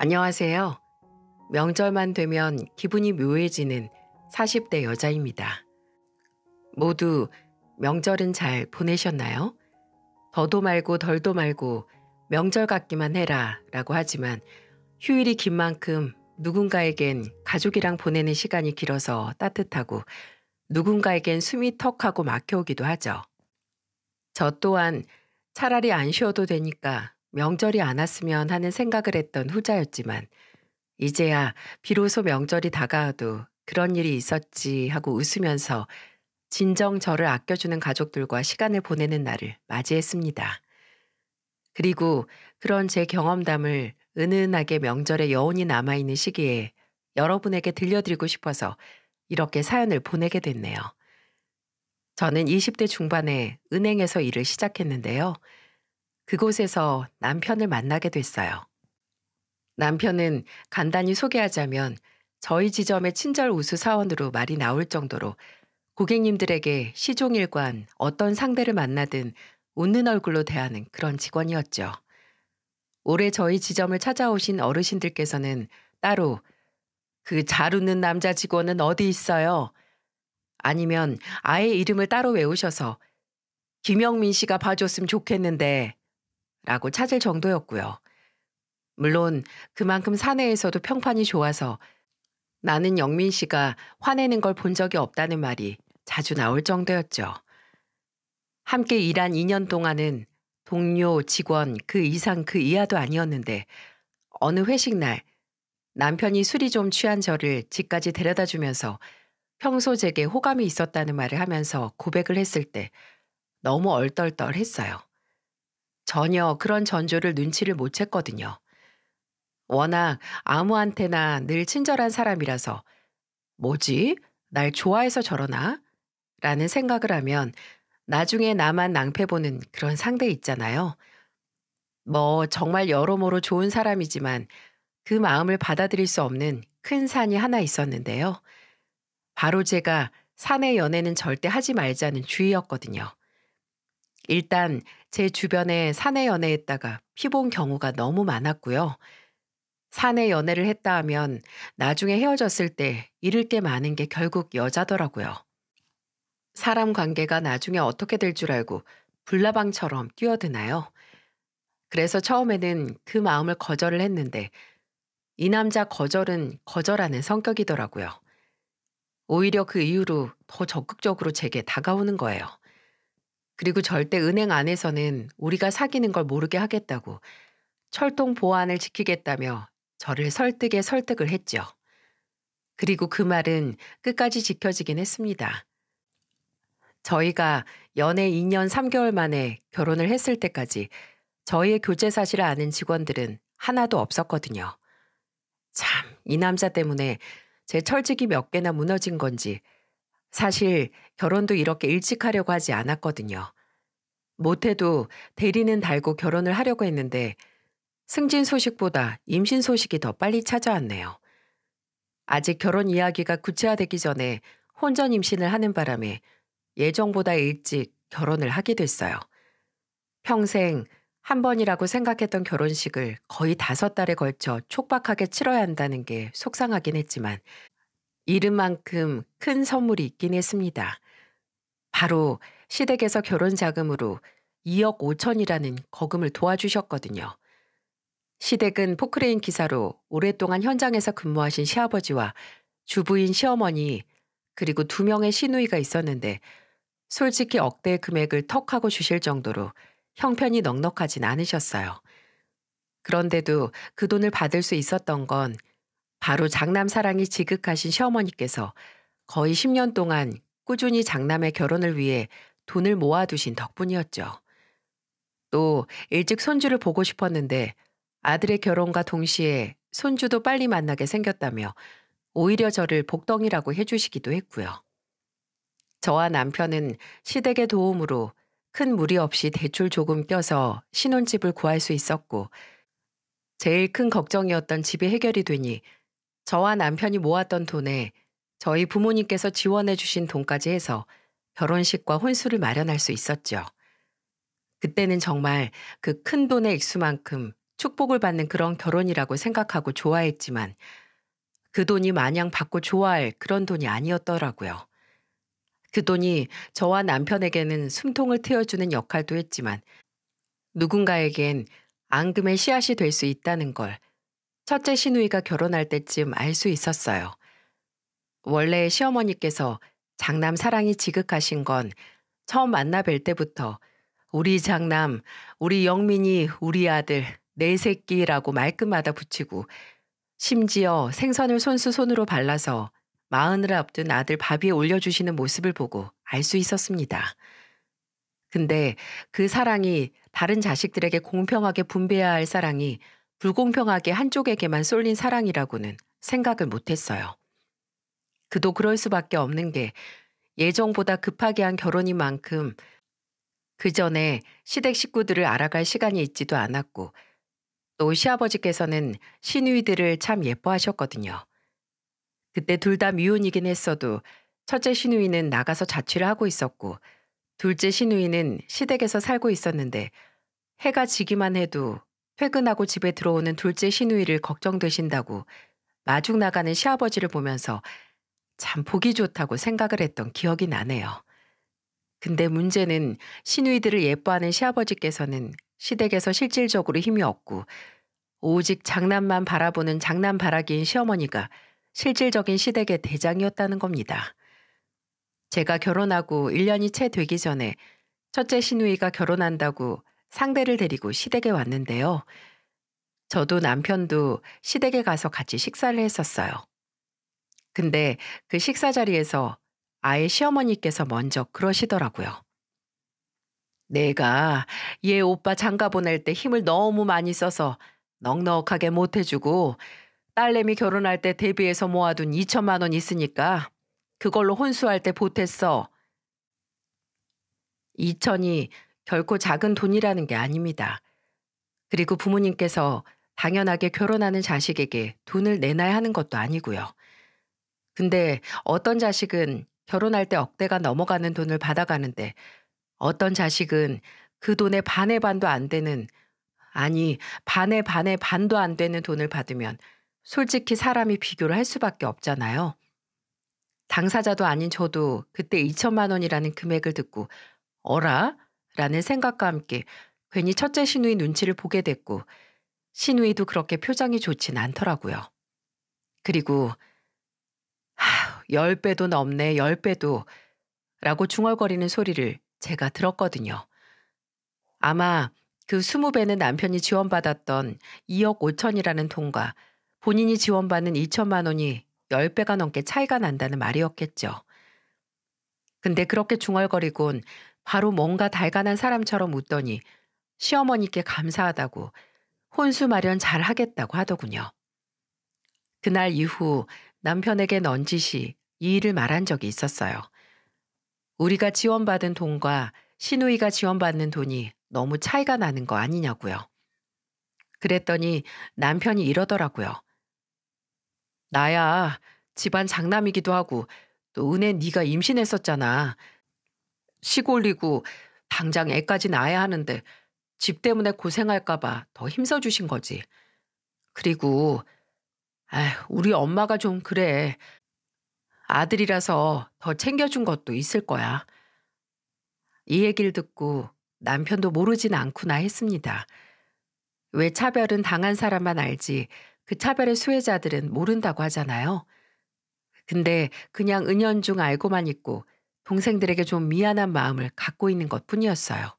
안녕하세요. 명절만 되면 기분이 묘해지는 40대 여자입니다. 모두 명절은 잘 보내셨나요? 더도 말고 덜도 말고 명절 같기만 해라 라고 하지만 휴일이 긴 만큼 누군가에겐 가족이랑 보내는 시간이 길어서 따뜻하고 누군가에겐 숨이 턱하고 막혀오기도 하죠. 저 또한 차라리 안 쉬어도 되니까 명절이 안 왔으면 하는 생각을 했던 후자였지만 이제야 비로소 명절이 다가와도 그런 일이 있었지 하고 웃으면서 진정 저를 아껴주는 가족들과 시간을 보내는 날을 맞이했습니다. 그리고 그런 제 경험담을 은은하게 명절에 여운이 남아있는 시기에 여러분에게 들려드리고 싶어서 이렇게 사연을 보내게 됐네요. 저는 20대 중반에 은행에서 일을 시작했는데요. 그곳에서 남편을 만나게 됐어요. 남편은 간단히 소개하자면 저희 지점의 친절 우수 사원으로 말이 나올 정도로 고객님들에게 시종일관 어떤 상대를 만나든 웃는 얼굴로 대하는 그런 직원이었죠. 올해 저희 지점을 찾아오신 어르신들께서는 따로 그 잘 웃는 남자 직원은 어디 있어요? 아니면 아예 이름을 따로 외우셔서 김영민 씨가 봐줬으면 좋겠는데 라고 찾을 정도였고요. 물론 그만큼 사내에서도 평판이 좋아서 나는 영민 씨가 화내는 걸 본 적이 없다는 말이 자주 나올 정도였죠. 함께 일한 2년 동안은 동료, 직원 그 이상 그 이하도 아니었는데 어느 회식 날 남편이 술이 좀 취한 저를 집까지 데려다 주면서 평소 제게 호감이 있었다는 말을 하면서 고백을 했을 때 너무 얼떨떨했어요. 전혀 그런 전조를 눈치를 못 챘거든요. 워낙 아무한테나 늘 친절한 사람이라서 뭐지? 날 좋아해서 저러나? 라는 생각을 하면 나중에 나만 낭패보는 그런 상대 있잖아요. 뭐 정말 여러모로 좋은 사람이지만 그 마음을 받아들일 수 없는 큰 산이 하나 있었는데요. 바로 제가 산의 연애는 절대 하지 말자는 주의였거든요. 일단 제 주변에 사내 연애했다가 피본 경우가 너무 많았고요. 사내 연애를 했다 하면 나중에 헤어졌을 때 잃을 게 많은 게 결국 여자더라고요. 사람 관계가 나중에 어떻게 될 줄 알고 불나방처럼 뛰어드나요? 그래서 처음에는 그 마음을 거절을 했는데 이 남자 거절은 거절하는 성격이더라고요. 오히려 그 이후로 더 적극적으로 제게 다가오는 거예요. 그리고 절대 은행 안에서는 우리가 사귀는 걸 모르게 하겠다고 철통 보안을 지키겠다며 저를 설득에 설득을 했죠. 그리고 그 말은 끝까지 지켜지긴 했습니다. 저희가 연애 2년 3개월 만에 결혼을 했을 때까지 저희의 교제 사실을 아는 직원들은 하나도 없었거든요. 참, 이 남자 때문에 제 철직이 몇 개나 무너진 건지 사실 결혼도 이렇게 일찍 하려고 하지 않았거든요. 못해도 대리는 달고 결혼을 하려고 했는데 승진 소식보다 임신 소식이 더 빨리 찾아왔네요. 아직 결혼 이야기가 구체화되기 전에 혼전 임신을 하는 바람에 예정보다 일찍 결혼을 하게 됐어요. 평생 한 번이라고 생각했던 결혼식을 거의 다섯 달에 걸쳐 촉박하게 치러야 한다는 게 속상하긴 했지만 이름만큼 큰 선물이 있긴 했습니다. 바로 시댁에서 결혼 자금으로 2억 5천이라는 거금을 도와주셨거든요. 시댁은 포크레인 기사로 오랫동안 현장에서 근무하신 시아버지와 주부인 시어머니 그리고 두 명의 시누이가 있었는데 솔직히 억대 금액을 턱 하고 주실 정도로 형편이 넉넉하진 않으셨어요. 그런데도 그 돈을 받을 수 있었던 건 바로 장남 사랑이 지극하신 시어머니께서 거의 10년 동안 꾸준히 장남의 결혼을 위해 돈을 모아두신 덕분이었죠. 또 일찍 손주를 보고 싶었는데 아들의 결혼과 동시에 손주도 빨리 만나게 생겼다며 오히려 저를 복덩이라고 해주시기도 했고요. 저와 남편은 시댁의 도움으로 큰 무리 없이 대출 조금 껴서 신혼집을 구할 수 있었고 제일 큰 걱정이었던 집의 해결이 되니 저와 남편이 모았던 돈에 저희 부모님께서 지원해 주신 돈까지 해서 결혼식과 혼수를 마련할 수 있었죠. 그때는 정말 그 큰 돈의 액수만큼 축복을 받는 그런 결혼이라고 생각하고 좋아했지만 그 돈이 마냥 받고 좋아할 그런 돈이 아니었더라고요. 그 돈이 저와 남편에게는 숨통을 트여주는 역할도 했지만 누군가에겐 앙금의 씨앗이 될 수 있다는 걸 첫째 시누이가 결혼할 때쯤 알 수 있었어요. 원래 시어머니께서 장남 사랑이 지극하신 건 처음 만나 뵐 때부터 우리 장남, 우리 영민이, 우리 아들, 내 새끼라고 말끝마다 붙이고 심지어 생선을 손수 손으로 발라서 마흔을 앞둔 아들 밥 위에 올려주시는 모습을 보고 알 수 있었습니다. 근데 그 사랑이 다른 자식들에게 공평하게 분배해야 할 사랑이 불공평하게 한쪽에게만 쏠린 사랑이라고는 생각을 못했어요. 그도 그럴 수밖에 없는 게 예정보다 급하게 한 결혼인 만큼 그 전에 시댁 식구들을 알아갈 시간이 있지도 않았고 또 시아버지께서는 시누이들을 참 예뻐하셨거든요. 그때 둘 다 미혼이긴 했어도 첫째 시누이는 나가서 자취를 하고 있었고 둘째 시누이는 시댁에서 살고 있었는데 해가 지기만 해도 퇴근하고 집에 들어오는 둘째 시누이를 걱정되신다고 마중 나가는 시아버지를 보면서 참 보기 좋다고 생각을 했던 기억이 나네요. 근데 문제는 시누이들을 예뻐하는 시아버지께서는 시댁에서 실질적으로 힘이 없고 오직 장난만 바라보는 장난바라기인 시어머니가 실질적인 시댁의 대장이었다는 겁니다. 제가 결혼하고 1년이 채 되기 전에 첫째 시누이가 결혼한다고 상대를 데리고 시댁에 왔는데요. 저도 남편도 시댁에 가서 같이 식사를 했었어요. 근데 그 식사 자리에서 아예 시어머니께서 먼저 그러시더라고요. 내가 얘 오빠 장가 보낼 때 힘을 너무 많이 써서 넉넉하게 못 해주고 딸내미 결혼할 때 대비해서 모아둔 2천만 원 있으니까 그걸로 혼수할 때 보탰어. 2천이 결코 작은 돈이라는 게 아닙니다. 그리고 부모님께서 당연하게 결혼하는 자식에게 돈을 내놔야 하는 것도 아니고요. 근데 어떤 자식은 결혼할 때 억대가 넘어가는 돈을 받아가는데 어떤 자식은 그 돈의 반의 반도 안 되는 아니 반의 반의 반도 안 되는 돈을 받으면 솔직히 사람이 비교를 할 수밖에 없잖아요. 당사자도 아닌 저도 그때 2천만 원이라는 금액을 듣고 어라? 라는 생각과 함께 괜히 첫째 신우이 눈치를 보게 됐고 신우이도 그렇게 표정이 좋진 않더라고요. 그리고 하, 열 배도 넘네 열 배도 라고 중얼거리는 소리를 제가 들었거든요. 아마 그 스무 배는 남편이 지원받았던 2억 5천이라는 돈과 본인이 지원받는 2천만 원이 10배가 넘게 차이가 난다는 말이었겠죠. 근데 그렇게 중얼거리곤 바로 뭔가 달간한 사람처럼 웃더니 시어머니께 감사하다고 혼수 마련 잘 하겠다고 하더군요. 그날 이후 남편에게 넌지시 이 일을 말한 적이 있었어요. 우리가 지원받은 돈과 신우이가 지원받는 돈이 너무 차이가 나는 거 아니냐고요. 그랬더니 남편이 이러더라고요. 나야 집안 장남이기도 하고 또 은혜 네가 임신했었잖아. 시골이고 당장 애까지 낳아야 하는데 집 때문에 고생할까봐 더 힘써주신 거지. 그리고 아휴, 우리 엄마가 좀 그래. 아들이라서 더 챙겨준 것도 있을 거야. 이 얘기를 듣고 남편도 모르진 않구나 했습니다. 왜 차별은 당한 사람만 알지 그 차별의 수혜자들은 모른다고 하잖아요. 근데 그냥 은연중 알고만 있고 동생들에게 좀 미안한 마음을 갖고 있는 것 뿐이었어요.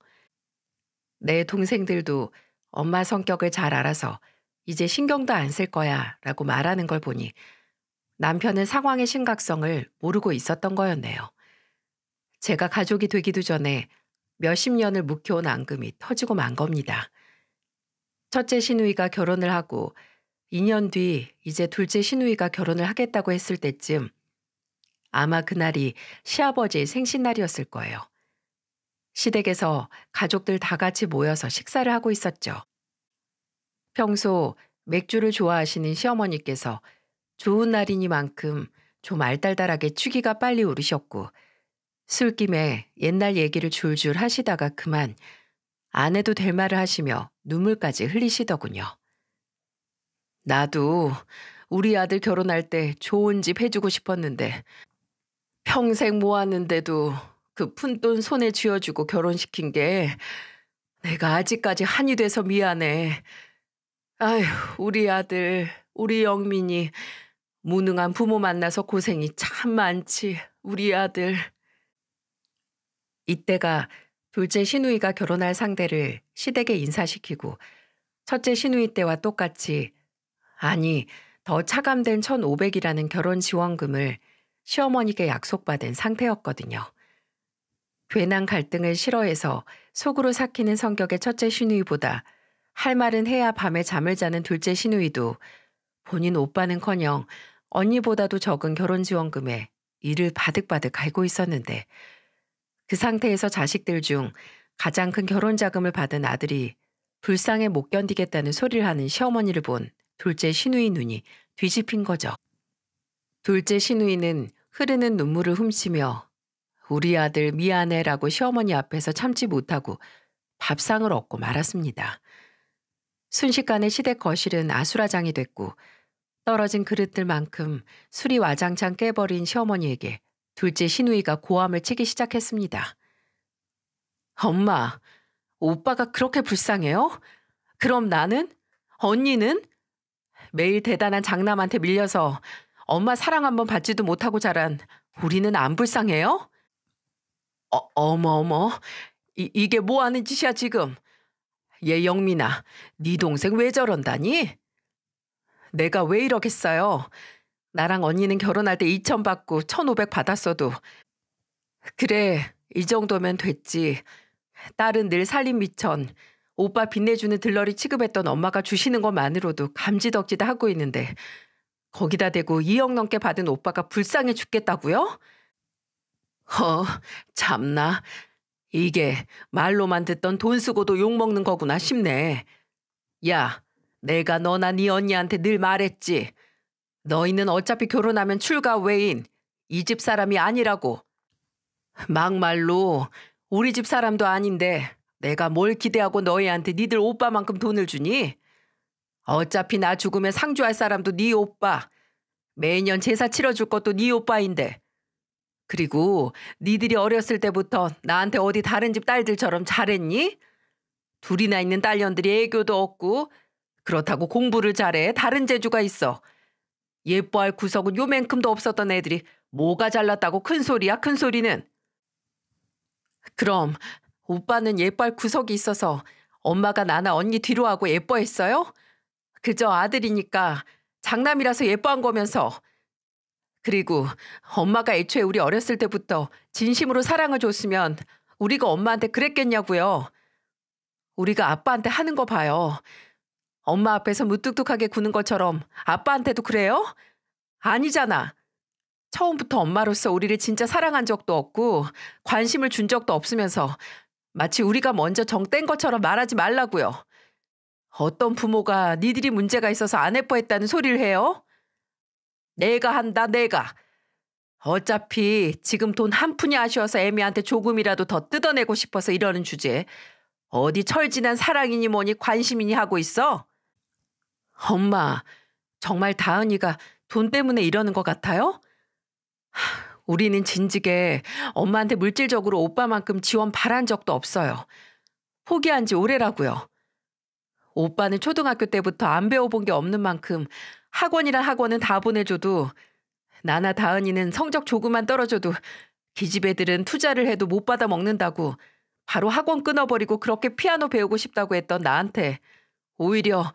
내 동생들도 엄마 성격을 잘 알아서 이제 신경도 안 쓸 거야 라고 말하는 걸 보니 남편은 상황의 심각성을 모르고 있었던 거였네요. 제가 가족이 되기도 전에 몇십 년을 묵혀온 앙금이 터지고 만 겁니다. 첫째 신우이가 결혼을 하고 2년 뒤 이제 둘째 신우이가 결혼을 하겠다고 했을 때쯤 아마 그날이 시아버지의 생신날이었을 거예요. 시댁에서 가족들 다 같이 모여서 식사를 하고 있었죠. 평소 맥주를 좋아하시는 시어머니께서 좋은 날이니만큼 좀 알딸딸하게 추기가 빨리 오르셨고 술김에 옛날 얘기를 줄줄 하시다가 그만 안 해도 될 말을 하시며 눈물까지 흘리시더군요. 나도 우리 아들 결혼할 때 좋은 집 해주고 싶었는데 평생 모았는데도 그 푼돈 손에 쥐어주고 결혼시킨 게 내가 아직까지 한이 돼서 미안해. 아휴, 우리 아들, 우리 영민이 무능한 부모 만나서 고생이 참 많지. 우리 아들. 이때가 둘째 신우이가 결혼할 상대를 시댁에 인사시키고 첫째 신우이 때와 똑같이 아니 더 차감된 1,500이라는 결혼 지원금을 시어머니께 약속받은 상태였거든요. 괜한 갈등을 싫어해서 속으로 삭히는 성격의 첫째 시누이보다 할 말은 해야 밤에 잠을 자는 둘째 시누이도 본인 오빠는커녕 언니보다도 적은 결혼 지원금에 이를 바득바득 갈고 있었는데 그 상태에서 자식들 중 가장 큰 결혼 자금을 받은 아들이 불쌍해 못 견디겠다는 소리를 하는 시어머니를 본 둘째 시누이 눈이 뒤집힌 거죠. 둘째 시누이는 흐르는 눈물을 훔치며 우리 아들 미안해라고 시어머니 앞에서 참지 못하고 밥상을 얻고 말았습니다. 순식간에 시댁 거실은 아수라장이 됐고 떨어진 그릇들만큼 술이 와장창 깨버린 시어머니에게 둘째 신우이가 고함을 치기 시작했습니다. 엄마, 오빠가 그렇게 불쌍해요? 그럼 나는? 언니는? 매일 대단한 장남한테 밀려서 엄마 사랑 한번 받지도 못하고 자란 우리는 안 불쌍해요? 어, 어머어머, 이, 이게 뭐 하는 짓이야 지금? 얘 영민아, 네 동생 왜 저런다니? 내가 왜 이러겠어요? 나랑 언니는 결혼할 때 2천 받고 1,500 받았어도 그래, 이 정도면 됐지. 딸은 늘 살림 미천, 오빠 빚내주는 들러리 취급했던 엄마가 주시는 것만으로도 감지덕지다 하고 있는데 거기다 대고 2억 넘게 받은 오빠가 불쌍해 죽겠다고요? 허, 참나. 이게 말로만 듣던 돈 쓰고도 욕먹는 거구나 싶네. 야, 내가 너나 네 언니한테 늘 말했지. 너희는 어차피 결혼하면 출가 외인, 이 집 사람이 아니라고. 막말로 우리 집 사람도 아닌데 내가 뭘 기대하고 너희한테 니들 오빠만큼 돈을 주니? 어차피 나 죽으면 상주할 사람도 네 오빠. 매년 제사 치러줄 것도 네 오빠인데. 그리고 니들이 어렸을 때부터 나한테 어디 다른 집 딸들처럼 잘했니? 둘이나 있는 딸년들이 애교도 없고 그렇다고 공부를 잘해 다른 재주가 있어. 예뻐할 구석은 요만큼도 없었던 애들이 뭐가 잘났다고 큰소리야 큰소리는. 그럼 오빠는 예뻐할 구석이 있어서 엄마가 나나 언니 뒤로 하고 예뻐했어요? 그저 아들이니까 장남이라서 예뻐한 거면서 그리고 엄마가 애초에 우리 어렸을 때부터 진심으로 사랑을 줬으면 우리가 엄마한테 그랬겠냐고요. 우리가 아빠한테 하는 거 봐요. 엄마 앞에서 무뚝뚝하게 구는 것처럼 아빠한테도 그래요? 아니잖아. 처음부터 엄마로서 우리를 진짜 사랑한 적도 없고 관심을 준 적도 없으면서 마치 우리가 먼저 정 뗀 것처럼 말하지 말라고요. 어떤 부모가 니들이 문제가 있어서 안 예뻐했다는 소리를 해요? 내가 한다, 내가. 어차피 지금 돈 한 푼이 아쉬워서 애미한테 조금이라도 더 뜯어내고 싶어서 이러는 주제에 어디 철진한 사랑이니 뭐니 관심이니 하고 있어? 엄마, 정말 다은이가 돈 때문에 이러는 것 같아요? 우리는 진지에 엄마한테 물질적으로 오빠만큼 지원 바란 적도 없어요. 포기한 지 오래라고요. 오빠는 초등학교 때부터 안 배워본 게 없는 만큼 학원이란 학원은 다 보내줘도 나나 다은이는 성적 조금만 떨어져도 기집애들은 투자를 해도 못 받아 먹는다고 바로 학원 끊어버리고 그렇게 피아노 배우고 싶다고 했던 나한테 오히려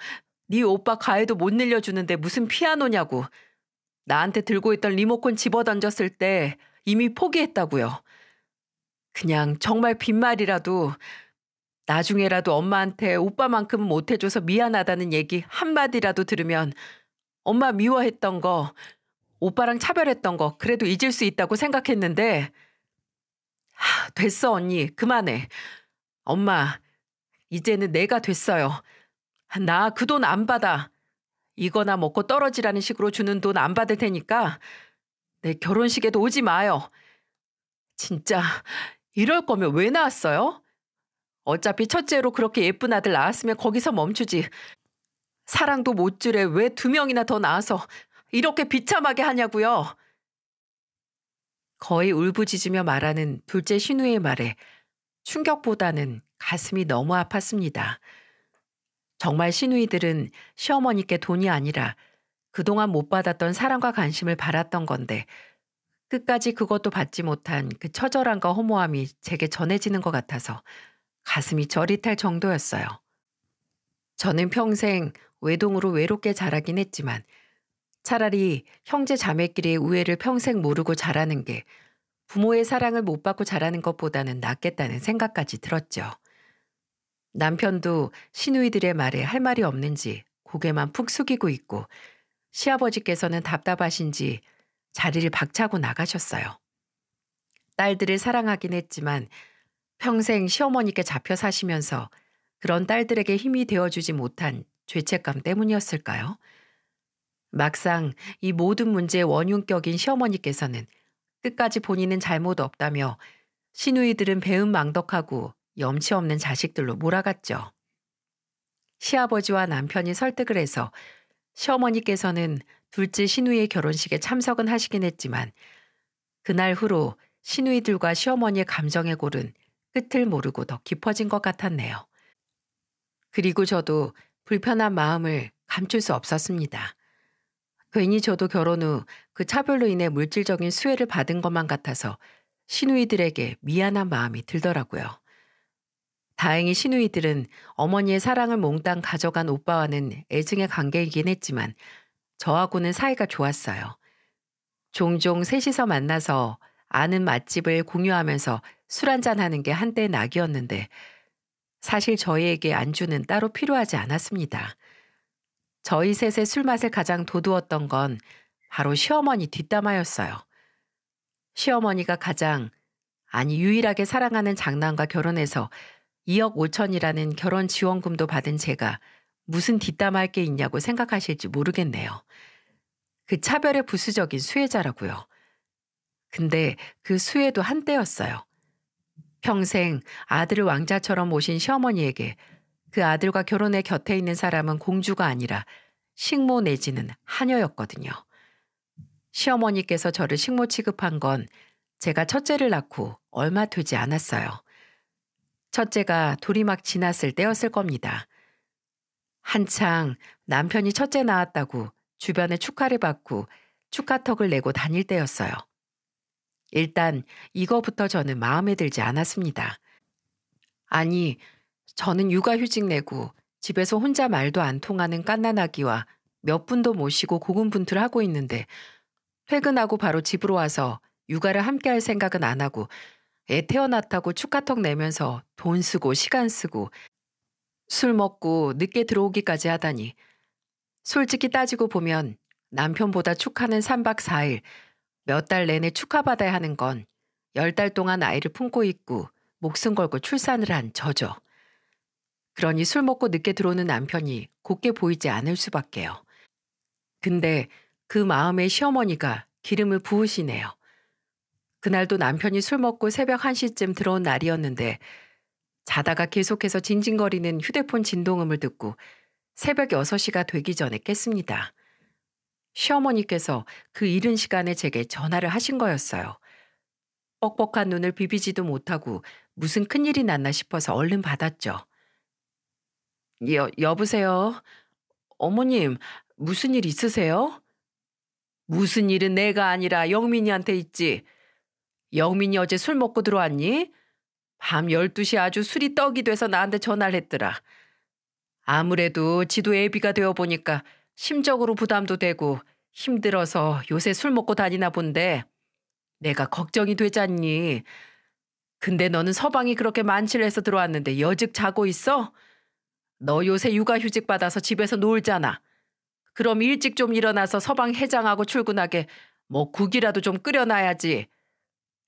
네 오빠 가해도 못 늘려주는데 무슨 피아노냐고 나한테 들고 있던 리모컨 집어던졌을 때 이미 포기했다고요. 그냥 정말 빈말이라도 나중에라도 엄마한테 오빠만큼은 못해줘서 미안하다는 얘기 한마디라도 들으면 엄마 미워했던 거, 오빠랑 차별했던 거 그래도 잊을 수 있다고 생각했는데 하, 됐어 언니 그만해. 엄마 이제는 내가 됐어요. 나 그 돈 안 받아. 이거나 먹고 떨어지라는 식으로 주는 돈 안 받을 테니까 내 결혼식에도 오지 마요. 진짜 이럴 거면 왜 나왔어요? 어차피 첫째로 그렇게 예쁜 아들 낳았으면 거기서 멈추지. 사랑도 못 줄에 왜 두 명이나 더 낳아서 이렇게 비참하게 하냐고요. 거의 울부짖으며 말하는 둘째 신우의 말에 충격보다는 가슴이 너무 아팠습니다. 정말 신우이들은 시어머니께 돈이 아니라 그동안 못 받았던 사랑과 관심을 바랐던 건데 끝까지 그것도 받지 못한 그 처절함과 허무함이 제게 전해지는 것 같아서 가슴이 저릿할 정도였어요. 저는 평생 외동으로 외롭게 자라긴 했지만 차라리 형제 자매끼리의 우애를 평생 모르고 자라는 게 부모의 사랑을 못 받고 자라는 것보다는 낫겠다는 생각까지 들었죠. 남편도 시누이들의 말에 할 말이 없는지 고개만 푹 숙이고 있고 시아버지께서는 답답하신지 자리를 박차고 나가셨어요. 딸들을 사랑하긴 했지만 평생 시어머니께 잡혀 사시면서 그런 딸들에게 힘이 되어주지 못한 죄책감 때문이었을까요? 막상 이 모든 문제의 원흉격인 시어머니께서는 끝까지 본인은 잘못 없다며 시누이들은 배은망덕하고 염치 없는 자식들로 몰아갔죠. 시아버지와 남편이 설득을 해서 시어머니께서는 둘째 시누이의 결혼식에 참석은 하시긴 했지만 그날 후로 시누이들과 시어머니의 감정의 골은 끝을 모르고 더 깊어진 것 같았네요. 그리고 저도 불편한 마음을 감출 수 없었습니다. 괜히 저도 결혼 후 그 차별로 인해 물질적인 수혜를 받은 것만 같아서 신우이들에게 미안한 마음이 들더라고요. 다행히 신우이들은 어머니의 사랑을 몽땅 가져간 오빠와는 애증의 관계이긴 했지만 저하고는 사이가 좋았어요. 종종 셋이서 만나서 아는 맛집을 공유하면서 술 한 잔 하는 게 한때 의 낙이었는데 사실 저희에게 안주는 따로 필요하지 않았습니다. 저희 셋의 술맛을 가장 돋우었던 건 바로 시어머니 뒷담화였어요. 시어머니가 가장 아니 유일하게 사랑하는 장남과 결혼해서 2억 5천이라는 결혼 지원금도 받은 제가 무슨 뒷담할 화게 있냐고 생각하실지 모르겠네요. 그 차별의 부수적인 수혜자라고요. 근데 그 수혜도 한때였어요. 평생 아들을 왕자처럼 모신 시어머니에게 그 아들과 결혼해 곁에 있는 사람은 공주가 아니라 식모 내지는 하녀였거든요. 시어머니께서 저를 식모 취급한 건 제가 첫째를 낳고 얼마 되지 않았어요. 첫째가 돌이 막 지났을 때였을 겁니다. 한창 남편이 첫째 낳았다고 주변에 축하를 받고 축하턱을 내고 다닐 때였어요. 일단 이거부터 저는 마음에 들지 않았습니다. 아니, 저는 육아휴직 내고 집에서 혼자 말도 안 통하는 깐난아기와 몇 분도 모시고 고군분투를하고 있는데 퇴근하고 바로 집으로 와서 육아를 함께 할 생각은 안 하고 애 태어났다고 축하턱 내면서 돈 쓰고 시간 쓰고 술 먹고 늦게 들어오기까지 하다니 솔직히 따지고 보면 남편보다 축하는 3박 4일 몇달 내내 축하받아야 하는 건 열 달 동안 아이를 품고 있고 목숨 걸고 출산을 한 저죠. 그러니 술 먹고 늦게 들어오는 남편이 곱게 보이지 않을 수밖에요. 근데 그마음에 시어머니가 기름을 부으시네요. 그날도 남편이 술 먹고 새벽 1시쯤 들어온 날이었는데 자다가 계속해서 징징거리는 휴대폰 진동음을 듣고 새벽 6시가 되기 전에 깼습니다. 시어머니께서 그 이른 시간에 제게 전화를 하신 거였어요. 뻑뻑한 눈을 비비지도 못하고 무슨 큰일이 났나 싶어서 얼른 받았죠. 여, 여보세요? 어머님, 무슨 일 있으세요? 무슨 일은 내가 아니라 영민이한테 있지. 영민이 어제 술 먹고 들어왔니? 밤 12시 아주 술이 떡이 돼서 나한테 전화를 했더라. 아무래도 지도 애비가 되어보니까 심적으로 부담도 되고 힘들어서 요새 술 먹고 다니나 본데 내가 걱정이 되잖니. 근데 너는 서방이 그렇게 만취를 해서 들어왔는데 여직 자고 있어? 너 요새 육아휴직 받아서 집에서 놀잖아. 그럼 일찍 좀 일어나서 서방 해장하고 출근하게 뭐 국이라도 좀 끓여놔야지.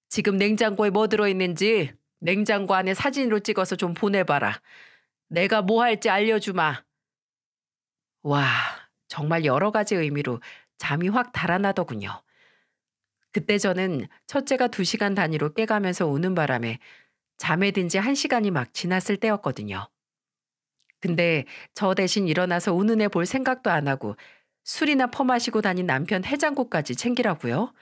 지금 냉장고에 뭐 들어있는지 냉장고 안에 사진으로 찍어서 좀 보내봐라. 내가 뭐 할지 알려주마. 와, 정말 여러 가지 의미로 잠이 확 달아나더군요. 그때 저는 첫째가 두시간 단위로 깨가면서 우는 바람에 잠에 든지 한시간이막 지났을 때였거든요. 근데 저 대신 일어나서 우는 애 볼 생각도 안 하고 술이나 퍼마시고 다닌 남편 해장국까지 챙기라고요?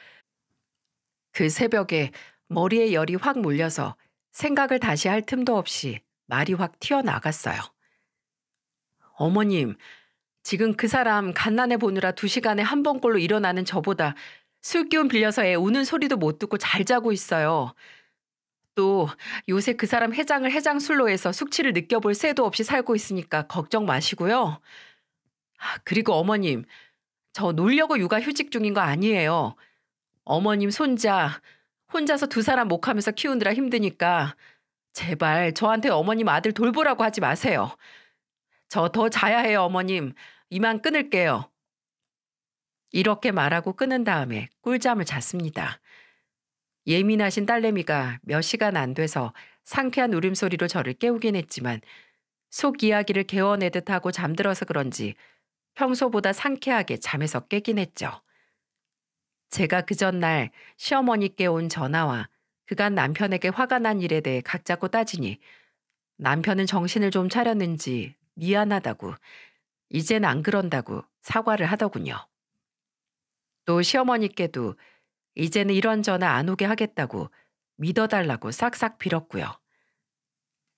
그 새벽에 머리에 열이 확 몰려서 생각을 다시 할 틈도 없이 말이 확 튀어나갔어요. 어머님, 지금 그 사람 갓난해 보느라 두시간에 한 번꼴로 일어나는 저보다 술기운 빌려서 애 우는 소리도 못 듣고 잘 자고 있어요. 또 요새 그 사람 해장을 해장술로해서 숙취를 느껴볼 새도 없이 살고 있으니까 걱정 마시고요. 아, 그리고 어머님, 저 놀려고 육아 휴직 중인 거 아니에요. 어머님 손자 혼자서 두 사람 목하면서 키우느라 힘드니까 제발 저한테 어머님 아들 돌보라고 하지 마세요. 저 더 자야 해요, 어머님. 이만 끊을게요. 이렇게 말하고 끊은 다음에 꿀잠을 잤습니다. 예민하신 딸내미가 몇 시간 안 돼서 상쾌한 울음소리로 저를 깨우긴 했지만 속 이야기를 개어내듯 하고 잠들어서 그런지 평소보다 상쾌하게 잠에서 깨긴 했죠. 제가 그 전날 시어머니께 온 전화와 그간 남편에게 화가 난 일에 대해 각자고 따지니 남편은 정신을 좀 차렸는지 미안하다고 이젠 안 그런다고 사과를 하더군요. 또 시어머니께도 이제는 이런 전화 안 오게 하겠다고 믿어달라고 싹싹 빌었고요.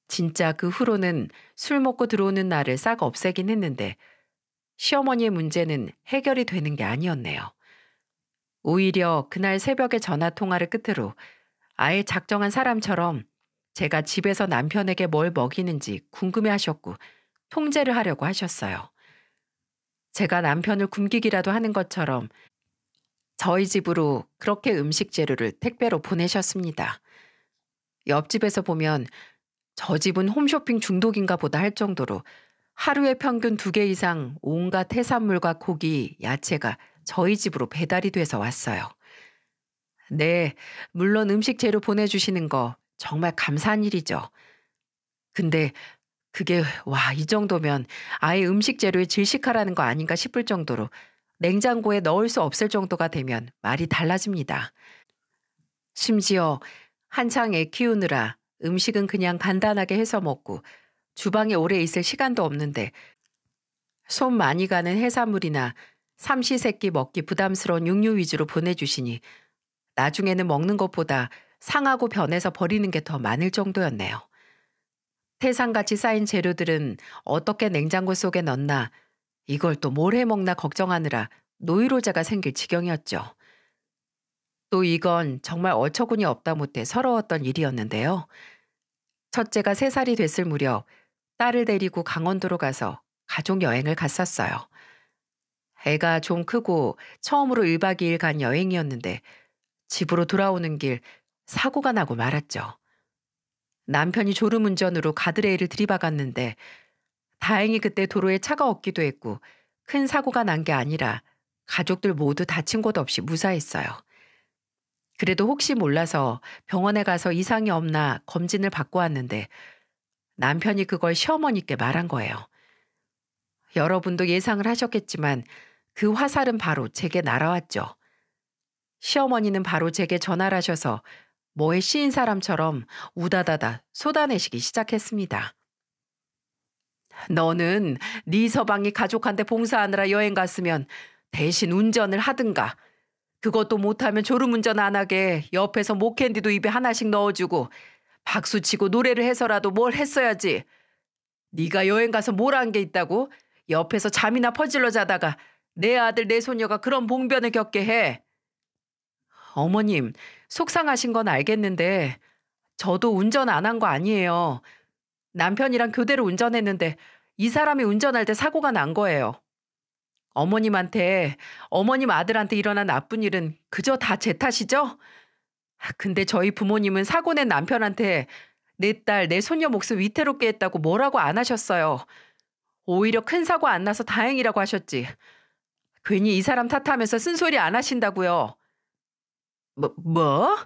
진짜 그 후로는 술 먹고 들어오는 날을 싹 없애긴 했는데 시어머니의 문제는 해결이 되는 게 아니었네요. 오히려 그날 새벽에 전화 통화를 끝으로 아예 작정한 사람처럼 제가 집에서 남편에게 뭘 먹이는지 궁금해 하셨고 통제를 하려고 하셨어요. 제가 남편을 굶기기라도 하는 것처럼 저희 집으로 그렇게 음식 재료를 택배로 보내셨습니다. 옆집에서 보면 저 집은 홈쇼핑 중독인가 보다 할 정도로 하루에 평균 두 개 이상 온갖 해산물과 고기, 야채가 저희 집으로 배달이 돼서 왔어요. 네, 물론 음식 재료 보내주시는 거 정말 감사한 일이죠. 근데 그게 와, 이 정도면 아예 음식 재료에 질식하라는 거 아닌가 싶을 정도로 냉장고에 넣을 수 없을 정도가 되면 말이 달라집니다. 심지어 한창 애 키우느라 음식은 그냥 간단하게 해서 먹고 주방에 오래 있을 시간도 없는데 손 많이 가는 해산물이나 삼시세끼 먹기 부담스러운 육류 위주로 보내주시니 나중에는 먹는 것보다 상하고 변해서 버리는 게 더 많을 정도였네요. 태상같이 쌓인 재료들은 어떻게 냉장고 속에 넣나 이걸 또 뭘 해먹나 걱정하느라 노이로제가 생길 지경이었죠. 또 이건 정말 어처구니 없다 못해 서러웠던 일이었는데요. 첫째가 세살이 됐을 무렵 딸을 데리고 강원도로 가서 가족 여행을 갔었어요. 애가 좀 크고 처음으로 1박 2일 간 여행이었는데 집으로 돌아오는 길 사고가 나고 말았죠. 남편이 졸음운전으로 가드레일을 들이박았는데 다행히 그때 도로에 차가 없기도 했고 큰 사고가 난 게 아니라 가족들 모두 다친 곳 없이 무사했어요. 그래도 혹시 몰라서 병원에 가서 이상이 없나 검진을 받고 왔는데 남편이 그걸 시어머니께 말한 거예요. 여러분도 예상을 하셨겠지만 그 화살은 바로 제게 날아왔죠. 시어머니는 바로 제게 전화를 하셔서 뭐에 씌인 사람처럼 우다다다 쏟아내시기 시작했습니다. 너는 네 서방이 가족한테 봉사하느라 여행 갔으면 대신 운전을 하든가 그것도 못하면 졸음운전 안 하게 옆에서 목캔디도 입에 하나씩 넣어주고 박수치고 노래를 해서라도 뭘 했어야지. 네가 여행 가서 뭘 한 게 있다고? 옆에서 잠이나 퍼질러 자다가 내 아들 내손녀가 그런 봉변을 겪게 해. 어머님, 속상하신 건 알겠는데 저도 운전 안 한 거 아니에요. 남편이랑 교대로 운전했는데 이 사람이 운전할 때 사고가 난 거예요. 어머님한테, 어머님 아들한테 일어난 나쁜 일은 그저 다 제 탓이죠? 아, 근데 저희 부모님은 사고 낸 남편한테 내 딸, 내 손녀 목숨 위태롭게 했다고 뭐라고 안 하셨어요. 오히려 큰 사고 안 나서 다행이라고 하셨지. 괜히 이 사람 탓하면서 쓴소리 안 하신다고요. 뭐, 뭐?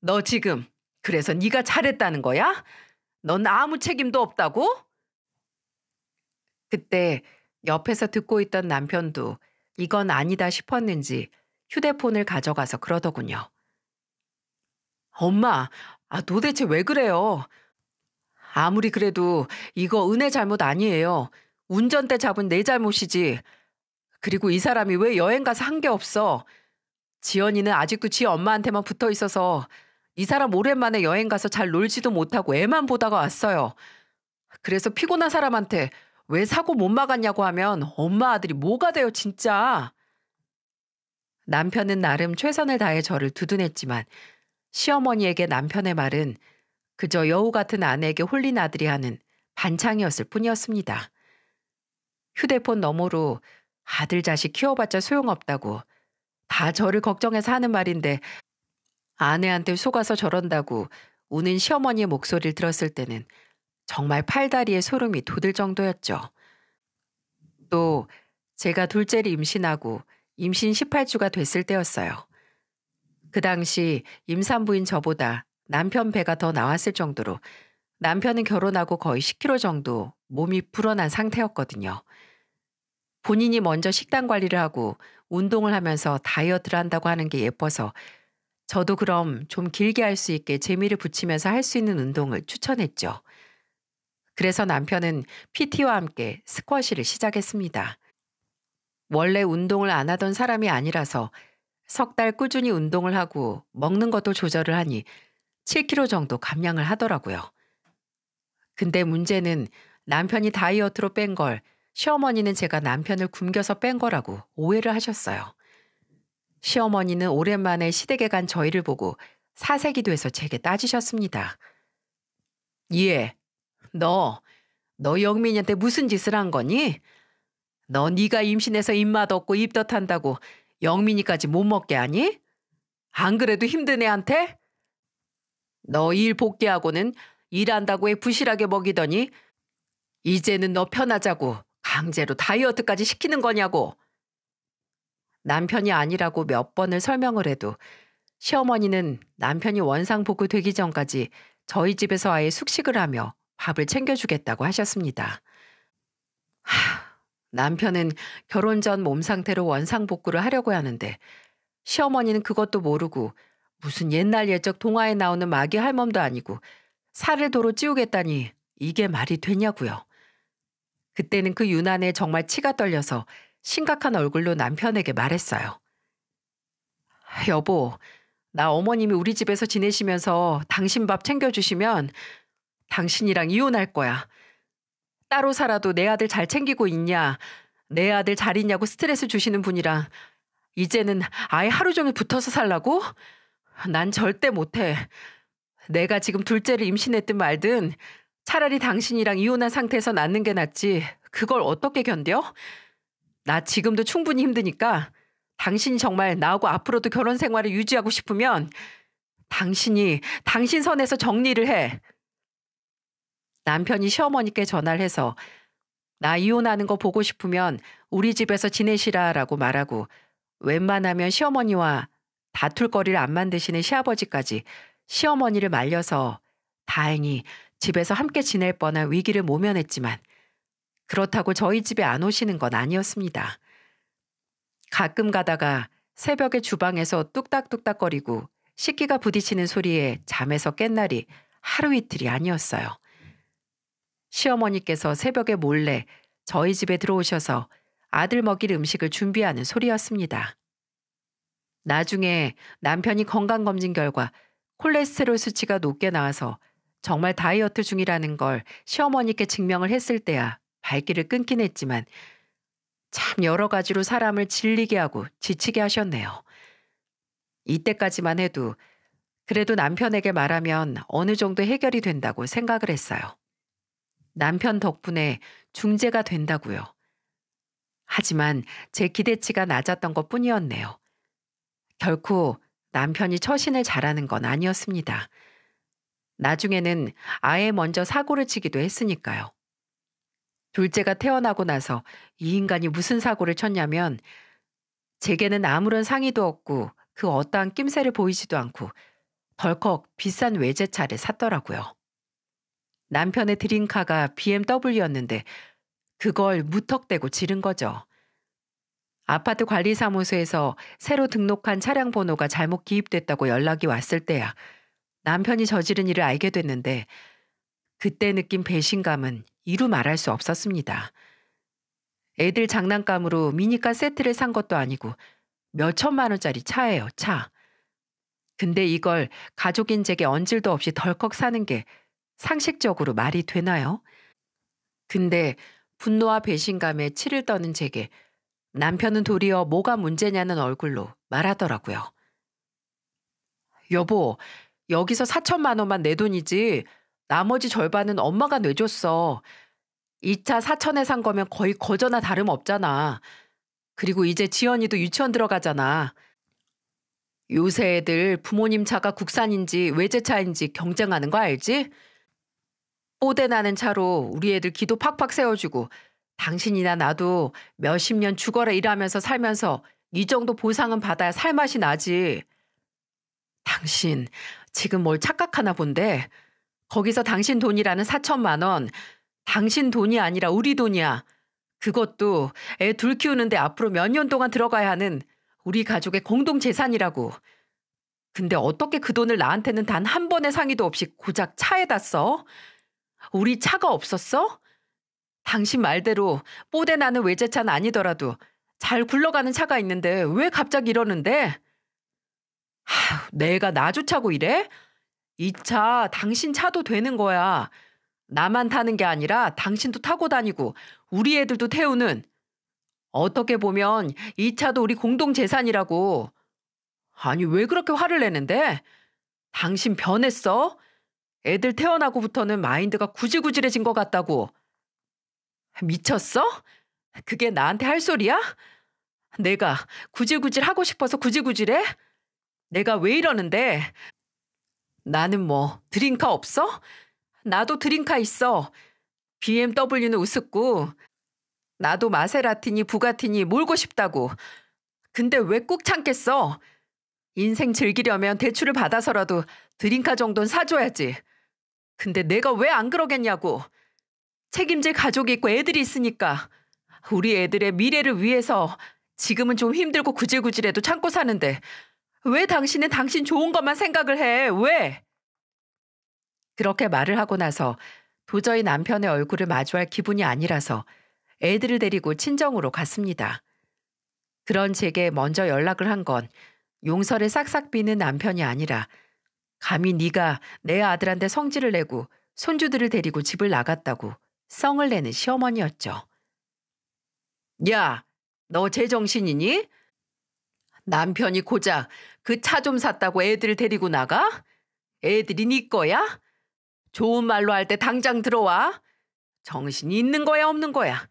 너 지금 그래서 네가 잘했다는 거야? 넌 아무 책임도 없다고? 그때 옆에서 듣고 있던 남편도 이건 아니다 싶었는지 휴대폰을 가져가서 그러더군요. 엄마, 아 도대체 왜 그래요? 아무리 그래도 이거 은혜 잘못 아니에요. 운전대 잡은 내 잘못이지. 그리고 이 사람이 왜 여행 가서 한 게 없어? 지연이는 아직도 지 엄마한테만 붙어 있어서 이 사람 오랜만에 여행 가서 잘 놀지도 못하고 애만 보다가 왔어요. 그래서 피곤한 사람한테 왜 사고 못 막았냐고 하면 엄마 아들이 뭐가 돼요, 진짜. 남편은 나름 최선을 다해 저를 두둔했지만 시어머니에게 남편의 말은 그저 여우 같은 아내에게 홀린 아들이 하는 반창이었을 뿐이었습니다. 휴대폰 너머로 아들 자식 키워봤자 소용없다고 다 저를 걱정해서 하는 말인데 아내한테 속아서 저런다고 우는 시어머니의 목소리를 들었을 때는 정말 팔다리에 소름이 돋을 정도였죠. 또 제가 둘째를 임신하고 임신 18주가 됐을 때였어요. 그 당시 임산부인 저보다 남편 배가 더 나왔을 정도로 남편은 결혼하고 거의 10kg 정도 몸이 불어난 상태였거든요. 본인이 먼저 식단 관리를 하고 운동을 하면서 다이어트를 한다고 하는 게 예뻐서 저도 그럼 좀 길게 할 수 있게 재미를 붙이면서 할 수 있는 운동을 추천했죠. 그래서 남편은 PT와 함께 스쿼시를 시작했습니다. 원래 운동을 안 하던 사람이 아니라서 석 달 꾸준히 운동을 하고 먹는 것도 조절을 하니 7kg 정도 감량을 하더라고요. 근데 문제는 남편이 다이어트로 뺀걸 시어머니는 제가 남편을 굶겨서 뺀 거라고 오해를 하셨어요. 시어머니는 오랜만에 시댁에 간 저희를 보고 사색이 돼서 제게 따지셨습니다. 예, 너, 너 영민이한테 무슨 짓을 한 거니? 너 네가 임신해서 입맛 없고 입덧한다고 영민이까지 못 먹게 하니? 안 그래도 힘든 애한테? 너 일 복귀하고는 일한다고 해 부실하게 먹이더니 이제는 너 편하자고 강제로 다이어트까지 시키는 거냐고. 남편이 아니라고 몇 번을 설명을 해도 시어머니는 남편이 원상 복구 되기 전까지 저희 집에서 아예 숙식을 하며 밥을 챙겨주겠다고 하셨습니다. 하, 남편은 결혼 전 몸 상태로 원상 복구를 하려고 하는데 시어머니는 그것도 모르고 무슨 옛날 예적 동화에 나오는 마귀 할멈도 아니고 살을 도로 찌우겠다니 이게 말이 되냐고요. 그때는 그 유난에 정말 치가 떨려서 심각한 얼굴로 남편에게 말했어요. 여보, 나 어머님이 우리 집에서 지내시면서 당신 밥 챙겨주시면 당신이랑 이혼할 거야. 따로 살아도 내 아들 잘 챙기고 있냐, 내 아들 잘 있냐고 스트레스 주시는 분이랑 이제는 아예 하루 종일 붙어서 살라고? 난 절대 못해. 내가 지금 둘째를 임신했든 말든 차라리 당신이랑 이혼한 상태에서 낳는 게 낫지. 그걸 어떻게 견뎌? 나 지금도 충분히 힘드니까 당신이 정말 나하고 앞으로도 결혼 생활을 유지하고 싶으면 당신이 당신 선에서 정리를 해. 남편이 시어머니께 전화를 해서 나 이혼하는 거 보고 싶으면 우리 집에서 지내시라라고 말하고 웬만하면 시어머니와 다툴 거리를 안 만드시는 시아버지까지 시어머니를 말려서 다행히 집에서 함께 지낼 뻔한 위기를 모면했지만 그렇다고 저희 집에 안 오시는 건 아니었습니다. 가끔 가다가 새벽에 주방에서 뚝딱뚝딱거리고 식기가 부딪히는 소리에 잠에서 깬 날이 하루 이틀이 아니었어요. 시어머니께서 새벽에 몰래 저희 집에 들어오셔서 아들 먹일 음식을 준비하는 소리였습니다. 나중에 남편이 건강검진 결과 콜레스테롤 수치가 높게 나와서 정말 다이어트 중이라는 걸 시어머니께 증명을 했을 때야 발길을 끊긴 했지만 참 여러 가지로 사람을 질리게 하고 지치게 하셨네요. 이때까지만 해도 그래도 남편에게 말하면 어느 정도 해결이 된다고 생각을 했어요. 남편 덕분에 중재가 된다고요. 하지만 제 기대치가 낮았던 것 뿐이었네요. 결코 남편이 처신을 잘하는 건 아니었습니다. 나중에는 아예 먼저 사고를 치기도 했으니까요. 둘째가 태어나고 나서 이 인간이 무슨 사고를 쳤냐면 제게는 아무런 상의도 없고 그 어떠한 낌새를 보이지도 않고 덜컥 비싼 외제차를 샀더라고요. 남편의 드림카가 BMW였는데 그걸 무턱대고 지른 거죠. 아파트 관리사무소에서 새로 등록한 차량 번호가 잘못 기입됐다고 연락이 왔을 때야 남편이 저지른 일을 알게 됐는데 그때 느낀 배신감은 이루 말할 수 없었습니다. 애들 장난감으로 미니카 세트를 산 것도 아니고 몇천만 원짜리 차예요, 차. 근데 이걸 가족인 제게 언질도 없이 덜컥 사는 게 상식적으로 말이 되나요? 근데 분노와 배신감에 치를 떠는 제게 남편은 도리어 뭐가 문제냐는 얼굴로 말하더라고요. 여보, 여기서 4천만 원만 내 돈이지 나머지 절반은 엄마가 내줬어. 2차 4천에 산 거면 거의 거저나 다름없잖아. 그리고 이제 지연이도 유치원 들어가잖아. 요새 애들 부모님 차가 국산인지 외제차인지 경쟁하는 거 알지? 뽀대 나는 차로 우리 애들 기도 팍팍 세워주고 당신이나 나도 몇십 년 죽어라 일하면서 살면서 이 정도 보상은 받아야 살맛이 나지. 당신 지금 뭘 착각하나 본데 거기서 당신 돈이라는 4천만 원 당신 돈이 아니라 우리 돈이야. 그것도 애 둘 키우는데 앞으로 몇 년 동안 들어가야 하는 우리 가족의 공동 재산이라고. 근데 어떻게 그 돈을 나한테는 단 한 번의 상의도 없이 고작 차에다 써? 우리 차가 없었어? 당신 말대로 뽀대 나는 외제차는 아니더라도 잘 굴러가는 차가 있는데 왜 갑자기 이러는데? 아휴, 내가 나조차고 이래? 이 차 당신 차도 되는 거야. 나만 타는 게 아니라 당신도 타고 다니고 우리 애들도 태우는 어떻게 보면 이 차도 우리 공동 재산이라고. 아니 왜 그렇게 화를 내는데? 당신 변했어? 애들 태어나고부터는 마인드가 구질구질해진 것 같다고. 미쳤어? 그게 나한테 할 소리야? 내가 구질구질 하고 싶어서 구질구질해? 내가 왜 이러는데? 나는 뭐 드링카 없어? 나도 드링카 있어. BMW는 우습고 나도 마세라티니 부가티니 몰고 싶다고. 근데 왜 꾹 참겠어? 인생 즐기려면 대출을 받아서라도 드링카 정도는 사줘야지. 근데 내가 왜 안 그러겠냐고. 책임질 가족이 있고 애들이 있으니까. 우리 애들의 미래를 위해서 지금은 좀 힘들고 구질구질해도 참고 사는데 왜 당신은 당신 좋은 것만 생각을 해? 왜? 그렇게 말을 하고 나서 도저히 남편의 얼굴을 마주할 기분이 아니라서 애들을 데리고 친정으로 갔습니다. 그런 제게 먼저 연락을 한 건 용서를 싹싹 비는 남편이 아니라 감히 네가 내 아들한테 성질을 내고 손주들을 데리고 집을 나갔다고 성을 내는 시어머니였죠. 야, 너 제정신이니? 남편이 고작 그차좀 샀다고 애들 데리고 나가? 애들이 네 거야? 좋은 말로 할 때 당장 들어와. 정신이 있는 거야 없는 거야?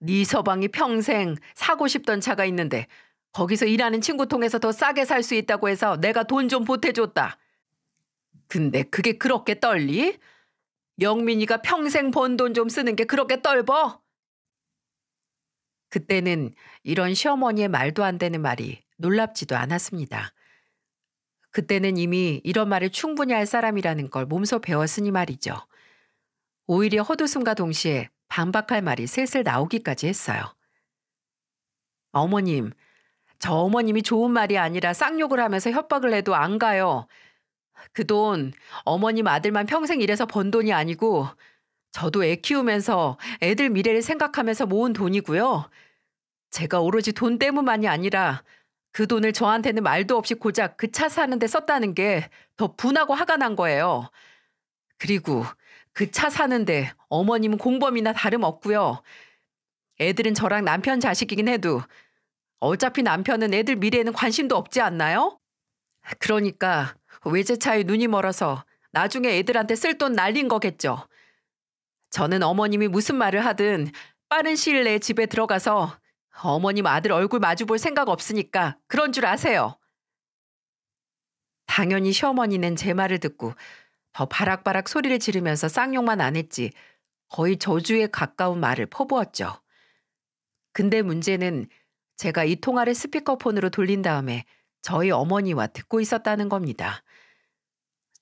네 서방이 평생 사고 싶던 차가 있는데 거기서 일하는 친구 통해서 더 싸게 살 수 있다고 해서 내가 돈 좀 보태줬다. 근데 그게 그렇게 떨리? 영민이가 평생 번 돈 좀 쓰는 게 그렇게 떨버? 그때는 이런 시어머니의 말도 안 되는 말이 놀랍지도 않았습니다. 그때는 이미 이런 말을 충분히 할 사람이라는 걸 몸소 배웠으니 말이죠. 오히려 헛웃음과 동시에 반박할 말이 슬슬 나오기까지 했어요. 어머님, 저 어머님이 좋은 말이 아니라 쌍욕을 하면서 협박을 해도 안 가요. 그돈 어머님 아들만 평생 일해서 번 돈이 아니고 저도 애 키우면서 애들 미래를 생각하면서 모은 돈이고요. 제가 오로지 돈 때문만이 아니라 그 돈을 저한테는 말도 없이 고작 그 차 사는데 썼다는 게 더 분하고 화가 난 거예요. 그리고 그 차 사는데 어머님은 공범이나 다름없고요. 애들은 저랑 남편 자식이긴 해도 어차피 남편은 애들 미래에는 관심도 없지 않나요? 그러니까 외제차에 눈이 멀어서 나중에 애들한테 쓸 돈 날린 거겠죠. 저는 어머님이 무슨 말을 하든 빠른 시일 내에 집에 들어가서 어머님 아들 얼굴 마주 볼 생각 없으니까 그런 줄 아세요. 당연히 시어머니는 제 말을 듣고 더 바락바락 소리를 지르면서 쌍욕만 안 했지 거의 저주에 가까운 말을 퍼부었죠. 근데 문제는 제가 이 통화를 스피커폰으로 돌린 다음에 저희 어머니와 듣고 있었다는 겁니다.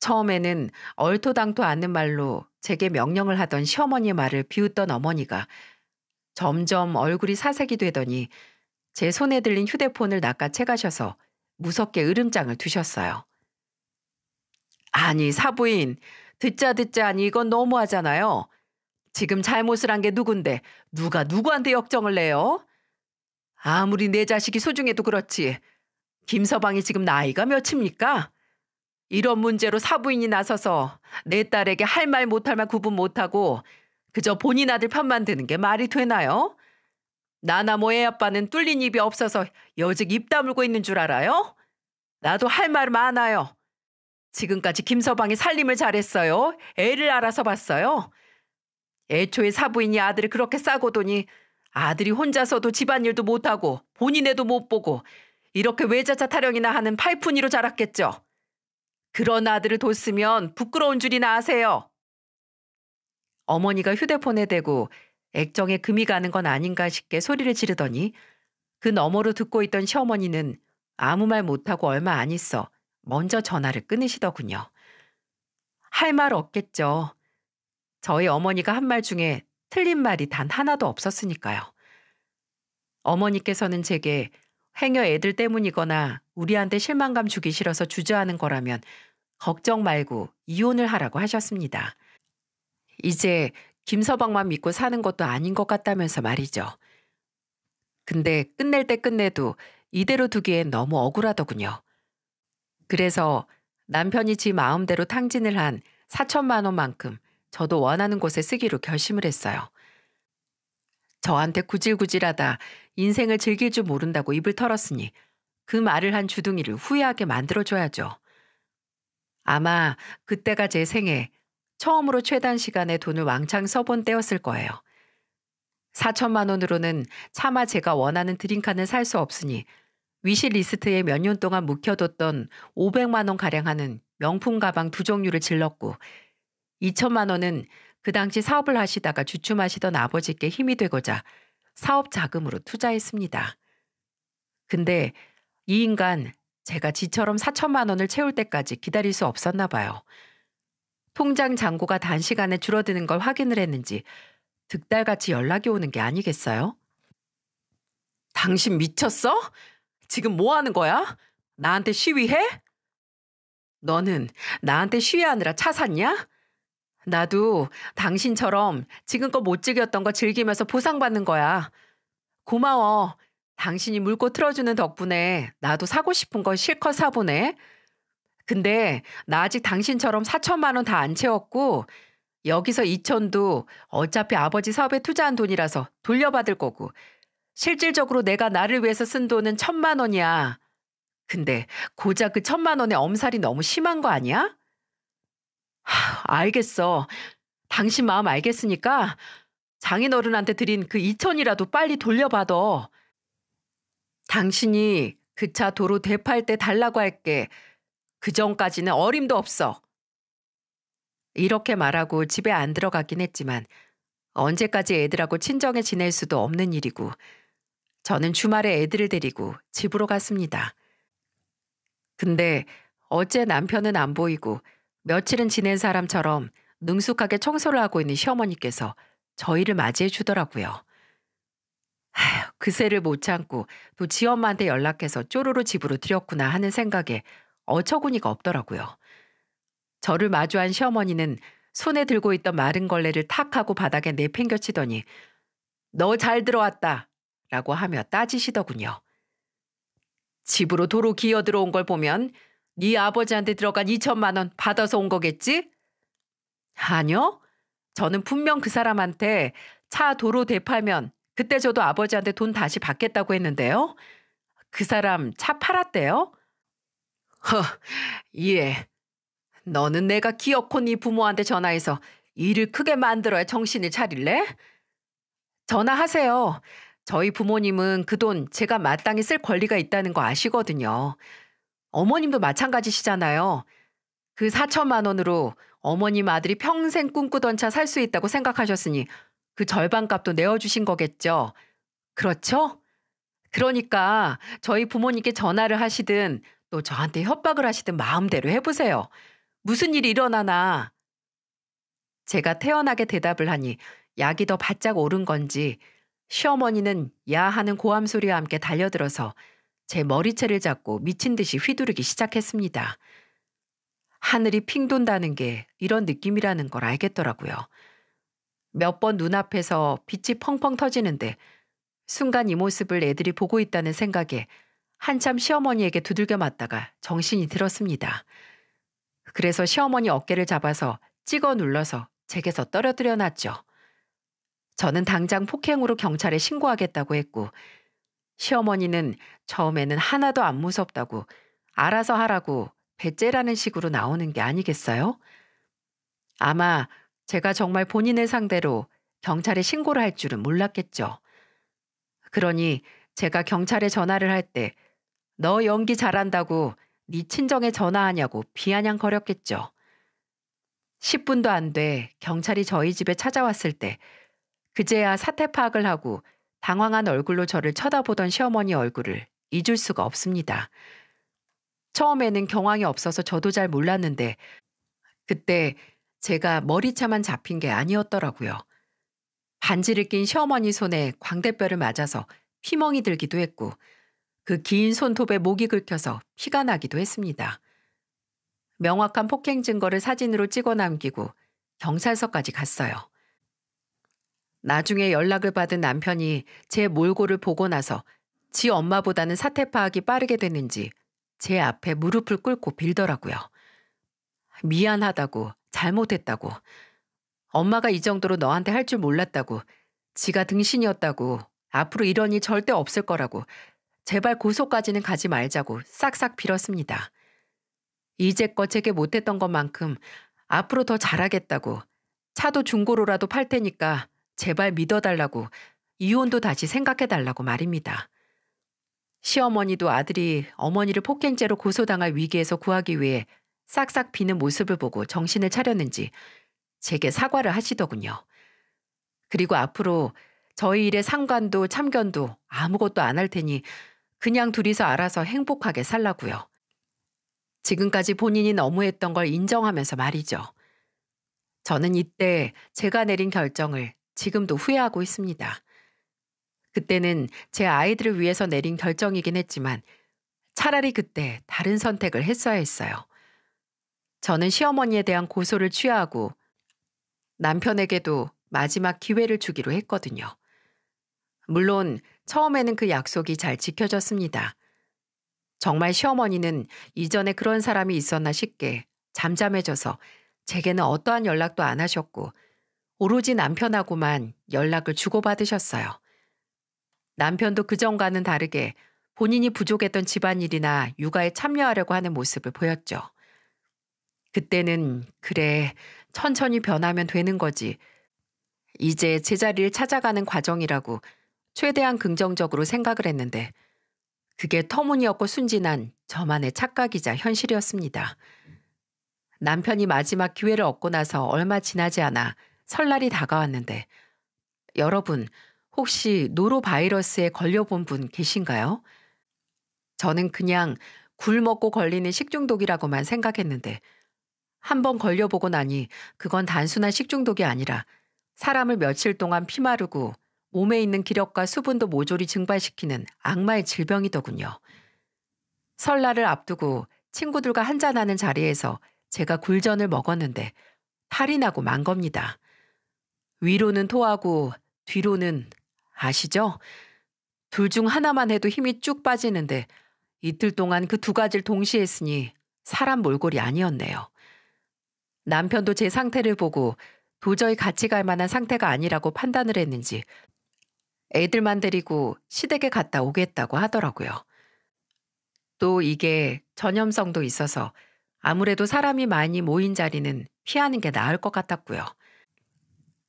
처음에는 얼토당토 않는 말로 제게 명령을 하던 시어머니의 말을 비웃던 어머니가 점점 얼굴이 사색이 되더니 제 손에 들린 휴대폰을 낚아채 가셔서 무섭게 으름장을 두셨어요. 아니 사부인 듣자 듣자 아니 이건 너무하잖아요. 지금 잘못을 한 게 누군데 누가 누구한테 역정을 내요? 아무리 내 자식이 소중해도 그렇지. 김서방이 지금 나이가 몇입니까? 이런 문제로 사부인이 나서서 내 딸에게 할 말 못할 말 구분 못하고 그저 본인 아들 편만 드는 게 말이 되나요? 나나모의 아빠는 뚫린 입이 없어서 여직 입 다물고 있는 줄 알아요? 나도 할 말 많아요. 지금까지 김서방이 살림을 잘했어요. 애를 알아서 봤어요. 애초에 사부인이 아들을 그렇게 싸고더니 아들이 혼자서도 집안일도 못하고 본인 에도못 보고 이렇게 외자차 타령이나 하는 파이푼이로 자랐겠죠. 그런 아들을 뒀으면 부끄러운 줄이나 아세요. 어머니가 휴대폰에 대고 액정에 금이 가는 건 아닌가 싶게 소리를 지르더니 그 너머로 듣고 있던 시어머니는 아무 말 못하고 얼마 안 있어 먼저 전화를 끊으시더군요. 할 말 없겠죠. 저희 어머니가 한 말 중에 틀린 말이 단 하나도 없었으니까요. 어머니께서는 제게 행여 애들 때문이거나 우리한테 실망감 주기 싫어서 주저하는 거라면 걱정 말고 이혼을 하라고 하셨습니다. 이제 김서방만 믿고 사는 것도 아닌 것 같다면서 말이죠. 근데 끝낼 때 끝내도 이대로 두기엔 너무 억울하더군요. 그래서 남편이 지 마음대로 탕진을 한 4천만 원만큼 저도 원하는 곳에 쓰기로 결심을 했어요. 저한테 구질구질하다 인생을 즐길 줄 모른다고 입을 털었으니 그 말을 한 주둥이를 후회하게 만들어줘야죠. 아마 그때가 제 생애 처음으로 최단 시간에 돈을 왕창 써본 때였을 거예요. 4천만 원으로는 차마 제가 원하는 드림카는 살 수 없으니 위시리스트에 몇 년 동안 묵혀뒀던 500만 원가량 하는 명품 가방 두 종류를 질렀고 2천만 원은 그 당시 사업을 하시다가 주춤하시던 아버지께 힘이 되고자 사업 자금으로 투자했습니다. 근데 이 인간 제가 지처럼 4천만 원을 채울 때까지 기다릴 수 없었나 봐요. 통장 잔고가 단시간에 줄어드는 걸 확인을 했는지 득달같이 연락이 오는 게 아니겠어요? 당신 미쳤어? 지금 뭐 하는 거야? 나한테 시위해? 너는 나한테 시위하느라 차 샀냐? 나도 당신처럼 지금껏 못 즐겼던 거 즐기면서 보상받는 거야. 고마워. 당신이 물고 틀어주는 덕분에 나도 사고 싶은 거 실컷 사보네. 근데 나 아직 당신처럼 4천만 원 다 안 채웠고 여기서 2천도 어차피 아버지 사업에 투자한 돈이라서 돌려받을 거고 실질적으로 내가 나를 위해서 쓴 돈은 천만 원이야. 근데 고작 그 천만 원의 엄살이 너무 심한 거 아니야? 하, 알겠어. 당신 마음 알겠으니까 장인어른한테 드린 그 2천이라도 빨리 돌려받어. 당신이 그 차 도로 대팔 때 달라고 할게. 그 전까지는 어림도 없어. 이렇게 말하고 집에 안 들어가긴 했지만 언제까지 애들하고 친정에 지낼 수도 없는 일이고 저는 주말에 애들을 데리고 집으로 갔습니다. 근데 어째 남편은 안 보이고 며칠은 지낸 사람처럼 능숙하게 청소를 하고 있는 시어머니께서 저희를 맞이해 주더라고요. 그새를 못 참고 또 지엄마한테 연락해서 쪼로로 집으로 들였구나 하는 생각에 어처구니가 없더라고요. 저를 마주한 시어머니는 손에 들고 있던 마른 걸레를 탁 하고 바닥에 내팽겨치더니 너 잘 들어왔다 라고 하며 따지시더군요. 집으로 도로 기어 들어온 걸 보면 네 아버지한테 들어간 2천만 원 받아서 온 거겠지? 아니요. 저는 분명 그 사람한테 차 도로 대팔면 그때 저도 아버지한테 돈 다시 받겠다고 했는데요. 그 사람 차 팔았대요. 허, 예. 너는 내가 기어코 네 부모한테 전화해서 일을 크게 만들어야 정신을 차릴래? 전화하세요. 저희 부모님은 그 돈 제가 마땅히 쓸 권리가 있다는 거 아시거든요. 어머님도 마찬가지시잖아요. 그 4천만 원으로 어머님 아들이 평생 꿈꾸던 차 살 수 있다고 생각하셨으니 그 절반값도 내어주신 거겠죠. 그렇죠? 그러니까 저희 부모님께 전화를 하시든 또 저한테 협박을 하시든 마음대로 해보세요. 무슨 일이 일어나나. 제가 태연하게 대답을 하니 약이 더 바짝 오른 건지 시어머니는 야 하는 고함 소리와 함께 달려들어서 제 머리채를 잡고 미친 듯이 휘두르기 시작했습니다. 하늘이 핑 돈다는 게 이런 느낌이라는 걸 알겠더라고요. 몇 번 눈앞에서 빛이 펑펑 터지는데 순간 이 모습을 애들이 보고 있다는 생각에 한참 시어머니에게 두들겨 맞다가 정신이 들었습니다. 그래서 시어머니 어깨를 잡아서 찍어 눌러서 제게서 떨어뜨려 놨죠. 저는 당장 폭행으로 경찰에 신고하겠다고 했고 시어머니는 처음에는 하나도 안 무섭다고 알아서 하라고 배째라는 식으로 나오는 게 아니겠어요? 아마 제가 정말 본인의 상대로 경찰에 신고를 할 줄은 몰랐겠죠. 그러니 제가 경찰에 전화를 할때 너 연기 잘한다고 네 친정에 전화하냐고 비아냥거렸겠죠. 10분도 안 돼 경찰이 저희 집에 찾아왔을 때 그제야 사태 파악을 하고 당황한 얼굴로 저를 쳐다보던 시어머니 얼굴을 잊을 수가 없습니다. 처음에는 경황이 없어서 저도 잘 몰랐는데 그때 제가 머리차만 잡힌 게 아니었더라고요. 반지를 낀 시어머니 손에 광대뼈를 맞아서 피멍이 들기도 했고 그긴 손톱에 목이 긁혀서 피가 나기도 했습니다. 명확한 폭행 증거를 사진으로 찍어 남기고 경찰서까지 갔어요. 나중에 연락을 받은 남편이 제 몰골을 보고 나서 지 엄마보다는 사태 파악이 빠르게 됐는지 제 앞에 무릎을 꿇고 빌더라고요. 미안하다고, 잘못했다고, 엄마가 이 정도로 너한테 할 줄 몰랐다고, 지가 등신이었다고, 앞으로 이러니 절대 없을 거라고, 제발 고소까지는 가지 말자고 싹싹 빌었습니다. 이제껏 제게 못했던 것만큼 앞으로 더 잘하겠다고 차도 중고로라도 팔 테니까 제발 믿어달라고 이혼도 다시 생각해달라고 말입니다. 시어머니도 아들이 어머니를 폭행죄로 고소당할 위기에서 구하기 위해 싹싹 비는 모습을 보고 정신을 차렸는지 제게 사과를 하시더군요. 그리고 앞으로 저희 일에 상관도 참견도 아무것도 안 할 테니 그냥 둘이서 알아서 행복하게 살라고요. 지금까지 본인이 너무했던 걸 인정하면서 말이죠. 저는 이때 제가 내린 결정을 지금도 후회하고 있습니다. 그때는 제 아이들을 위해서 내린 결정이긴 했지만 차라리 그때 다른 선택을 했어야 했어요. 저는 시어머니에 대한 고소를 취하고 남편에게도 마지막 기회를 주기로 했거든요. 물론 처음에는 그 약속이 잘 지켜졌습니다. 정말 시어머니는 이전에 그런 사람이 있었나 싶게 잠잠해져서 제게는 어떠한 연락도 안 하셨고 오로지 남편하고만 연락을 주고받으셨어요. 남편도 그전과는 다르게 본인이 부족했던 집안일이나 육아에 참여하려고 하는 모습을 보였죠. 그때는 그래 천천히 변하면 되는 거지. 이제 제자리를 찾아가는 과정이라고 최대한 긍정적으로 생각을 했는데 그게 터무니없고 순진한 저만의 착각이자 현실이었습니다. 남편이 마지막 기회를 얻고 나서 얼마 지나지 않아 설날이 다가왔는데 여러분 혹시 노로바이러스에 걸려본 분 계신가요? 저는 그냥 굴 먹고 걸리는 식중독이라고만 생각했는데 한번 걸려보고 나니 그건 단순한 식중독이 아니라 사람을 며칠 동안 피마르고 몸에 있는 기력과 수분도 모조리 증발시키는 악마의 질병이더군요. 설날을 앞두고 친구들과 한잔하는 자리에서 제가 굴전을 먹었는데 탈이 나고 만 겁니다. 위로는 토하고 뒤로는 아시죠? 둘 중 하나만 해도 힘이 쭉 빠지는데 이틀 동안 그 두 가지를 동시에 했으니 사람 몰골이 아니었네요. 남편도 제 상태를 보고 도저히 같이 갈 만한 상태가 아니라고 판단을 했는지 애들만 데리고 시댁에 갔다 오겠다고 하더라고요. 또 이게 전염성도 있어서 아무래도 사람이 많이 모인 자리는 피하는 게 나을 것 같았고요.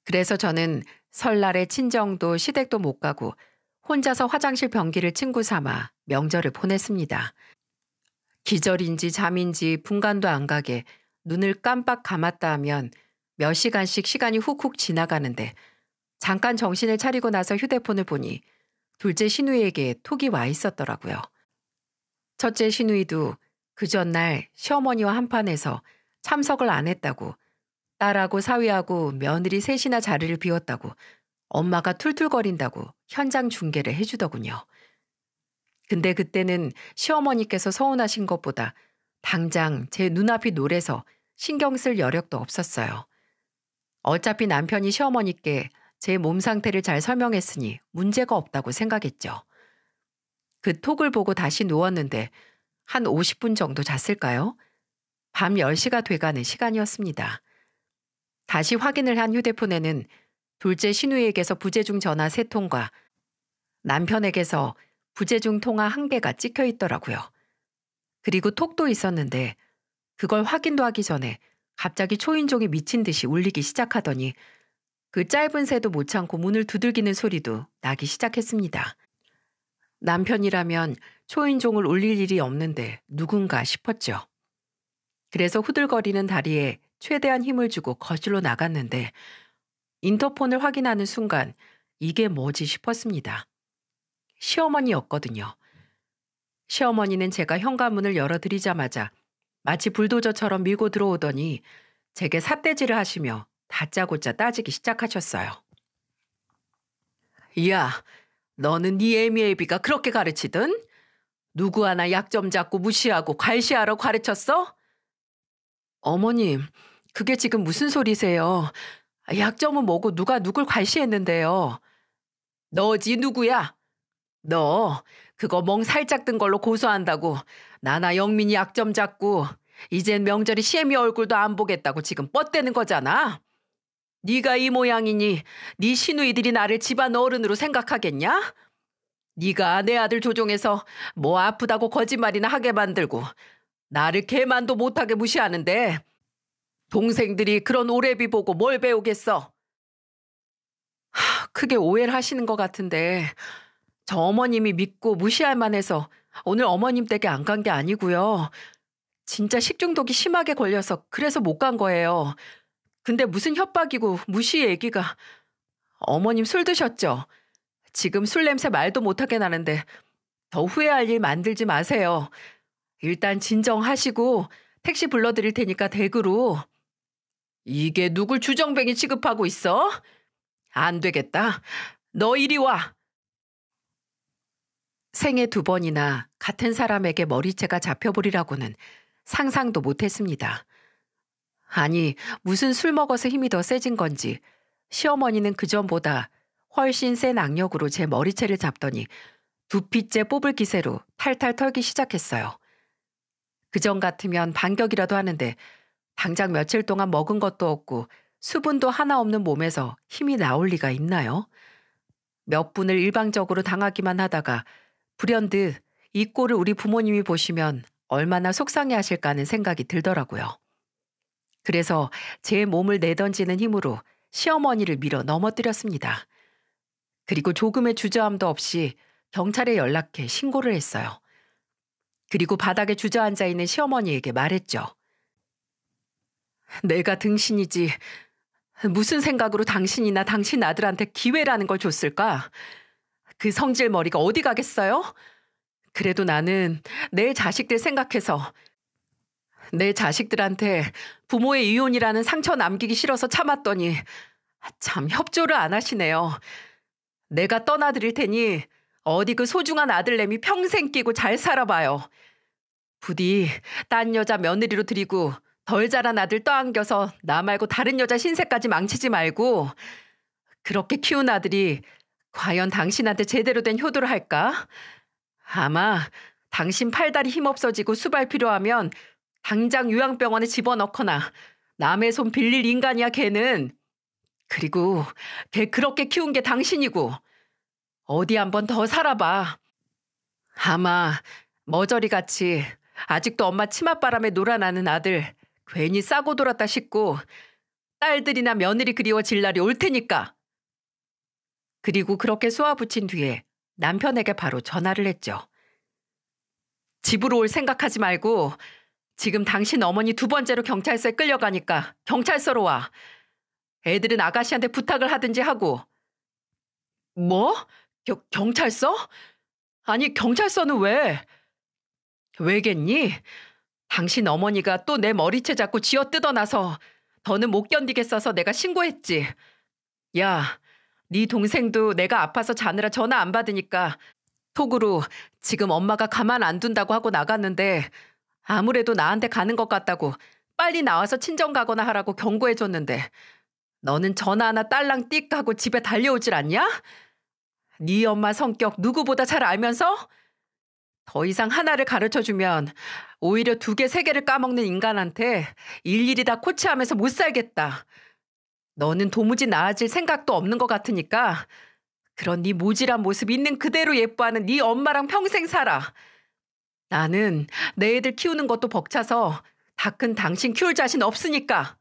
그래서 저는 설날에 친정도 시댁도 못 가고 혼자서 화장실 변기를 친구 삼아 명절을 보냈습니다. 기절인지 잠인지 분간도 안 가게 눈을 깜빡 감았다 하면 몇 시간씩 시간이 훅훅 지나가는데 잠깐 정신을 차리고 나서 휴대폰을 보니 둘째 신우이에게 톡이 와 있었더라고요. 첫째 신우이도 그 전날 시어머니와 한판에서 참석을 안 했다고 딸하고 사위하고 며느리 셋이나 자리를 비웠다고 엄마가 툴툴거린다고 현장 중계를 해주더군요. 근데 그때는 시어머니께서 서운하신 것보다 당장 제 눈앞이 노래서 신경 쓸 여력도 없었어요. 어차피 남편이 시어머니께 제몸 상태를 잘 설명했으니 문제가 없다고 생각했죠. 그 톡을 보고 다시 누웠는데 한 50분 정도 잤을까요? 밤 10시가 돼가는 시간이었습니다. 다시 확인을 한 휴대폰에는 둘째 신우에게서 부재중 전화 3통과 남편에게서 부재중 통화 1개가 찍혀 있더라고요. 그리고 톡도 있었는데 그걸 확인도 하기 전에 갑자기 초인종이 미친 듯이 울리기 시작하더니 그 짧은 새도 못 참고 문을 두들기는 소리도 나기 시작했습니다. 남편이라면 초인종을 올릴 일이 없는데 누군가 싶었죠. 그래서 후들거리는 다리에 최대한 힘을 주고 거실로 나갔는데 인터폰을 확인하는 순간 이게 뭐지 싶었습니다. 시어머니였거든요. 시어머니는 제가 현관문을 열어드리자마자 마치 불도저처럼 밀고 들어오더니 제게 삿대질을 하시며 다짜고짜 따지기 시작하셨어요. 야, 너는 네 애미 애비가 그렇게 가르치든? 누구 하나 약점 잡고 무시하고 괄시하러 가르쳤어? 어머님, 그게 지금 무슨 소리세요? 약점은 뭐고 누가 누굴 괄시했는데요? 너지 누구야? 너 그거 멍 살짝 든 걸로 고소한다고 나나 영민이 약점 잡고 이젠 명절이 시애미 얼굴도 안 보겠다고 지금 뻗대는 거잖아. 네가 이 모양이니 네 시누이들이 나를 집안 어른으로 생각하겠냐? 네가 내 아들 조종해서 뭐 아프다고 거짓말이나 하게 만들고 나를 개만도 못하게 무시하는데 동생들이 그런 오래비 보고 뭘 배우겠어? 하, 크게 오해를 하시는 것 같은데 저 어머님이 믿고 무시할 만해서 오늘 어머님 댁에 안 간 게 아니고요. 진짜 식중독이 심하게 걸려서 그래서 못 간 거예요. 근데 무슨 협박이고 무시 얘기가. 어머님 술 드셨죠? 지금 술 냄새 말도 못하게 나는데 더 후회할 일 만들지 마세요. 일단 진정하시고 택시 불러드릴 테니까 대으로 이게 누굴 주정뱅이 취급하고 있어? 안 되겠다. 너 이리 와. 생애 두 번이나 같은 사람에게 머리채가 잡혀버리라고는 상상도 못했습니다. 아니, 무슨 술 먹어서 힘이 더 세진 건지 시어머니는 그전보다 훨씬 센 악력으로 제 머리채를 잡더니 두피째 뽑을 기세로 탈탈 털기 시작했어요. 그 전 같으면 반격이라도 하는데 당장 며칠 동안 먹은 것도 없고 수분도 하나 없는 몸에서 힘이 나올 리가 있나요? 몇 분을 일방적으로 당하기만 하다가 불현듯 이 꼴을 우리 부모님이 보시면 얼마나 속상해 하실까 하는 생각이 들더라고요. 그래서 제 몸을 내던지는 힘으로 시어머니를 밀어 넘어뜨렸습니다. 그리고 조금의 주저함도 없이 경찰에 연락해 신고를 했어요. 그리고 바닥에 주저앉아 있는 시어머니에게 말했죠. 내가 등신이지. 무슨 생각으로 당신이나 당신 아들한테 기회라는 걸 줬을까? 그 성질 머리가 어디 가겠어요? 그래도 나는 내 자식들 생각해서 내 자식들한테 부모의 이혼이라는 상처 남기기 싫어서 참았더니 참 협조를 안 하시네요. 내가 떠나드릴 테니 어디 그 소중한 아들내미 평생 끼고 잘 살아봐요. 부디 딴 여자 며느리로 드리고 덜 자란 아들 떠안겨서 나 말고 다른 여자 신세까지 망치지 말고 그렇게 키운 아들이 과연 당신한테 제대로 된 효도를 할까? 아마 당신 팔다리 힘없어지고 수발 필요하면 당장 요양병원에 집어넣거나 남의 손 빌릴 인간이야 걔는. 그리고 걔 그렇게 키운 게 당신이고 어디 한 번 더 살아봐. 아마 머저리같이 아직도 엄마 치맛바람에 놀아나는 아들 괜히 싸고 돌았다 싶고 딸들이나 며느리 그리워질 날이 올 테니까. 그리고 그렇게 쏘아붙인 뒤에 남편에게 바로 전화를 했죠. 집으로 올 생각하지 말고 지금 당신 어머니 두 번째로 경찰서에 끌려가니까 경찰서로 와. 애들은 아가씨한테 부탁을 하든지 하고. 뭐? 겨, 경찰서? 아니 경찰서는 왜? 왜겠니? 당신 어머니가 또 내 머리채 잡고 쥐어 뜯어놔서 더는 못 견디겠어서 내가 신고했지. 야, 네 동생도 내가 아파서 자느라 전화 안 받으니까 톡으로 지금 엄마가 가만 안 둔다고 하고 나갔는데 아무래도 나한테 가는 것 같다고 빨리 나와서 친정 가거나 하라고 경고해줬는데 너는 전화 하나 딸랑 띡 하고 집에 달려오질 않냐? 네 엄마 성격 누구보다 잘 알면서 더 이상 하나를 가르쳐주면 오히려 두 개, 세 개를 까먹는 인간한테 일일이 다 코치하면서 못 살겠다. 너는 도무지 나아질 생각도 없는 것 같으니까 그런 네 모질한 모습 있는 그대로 예뻐하는 네 엄마랑 평생 살아. 나는 내 애들 키우는 것도 벅차서 다 큰 당신 키울 자신 없으니까.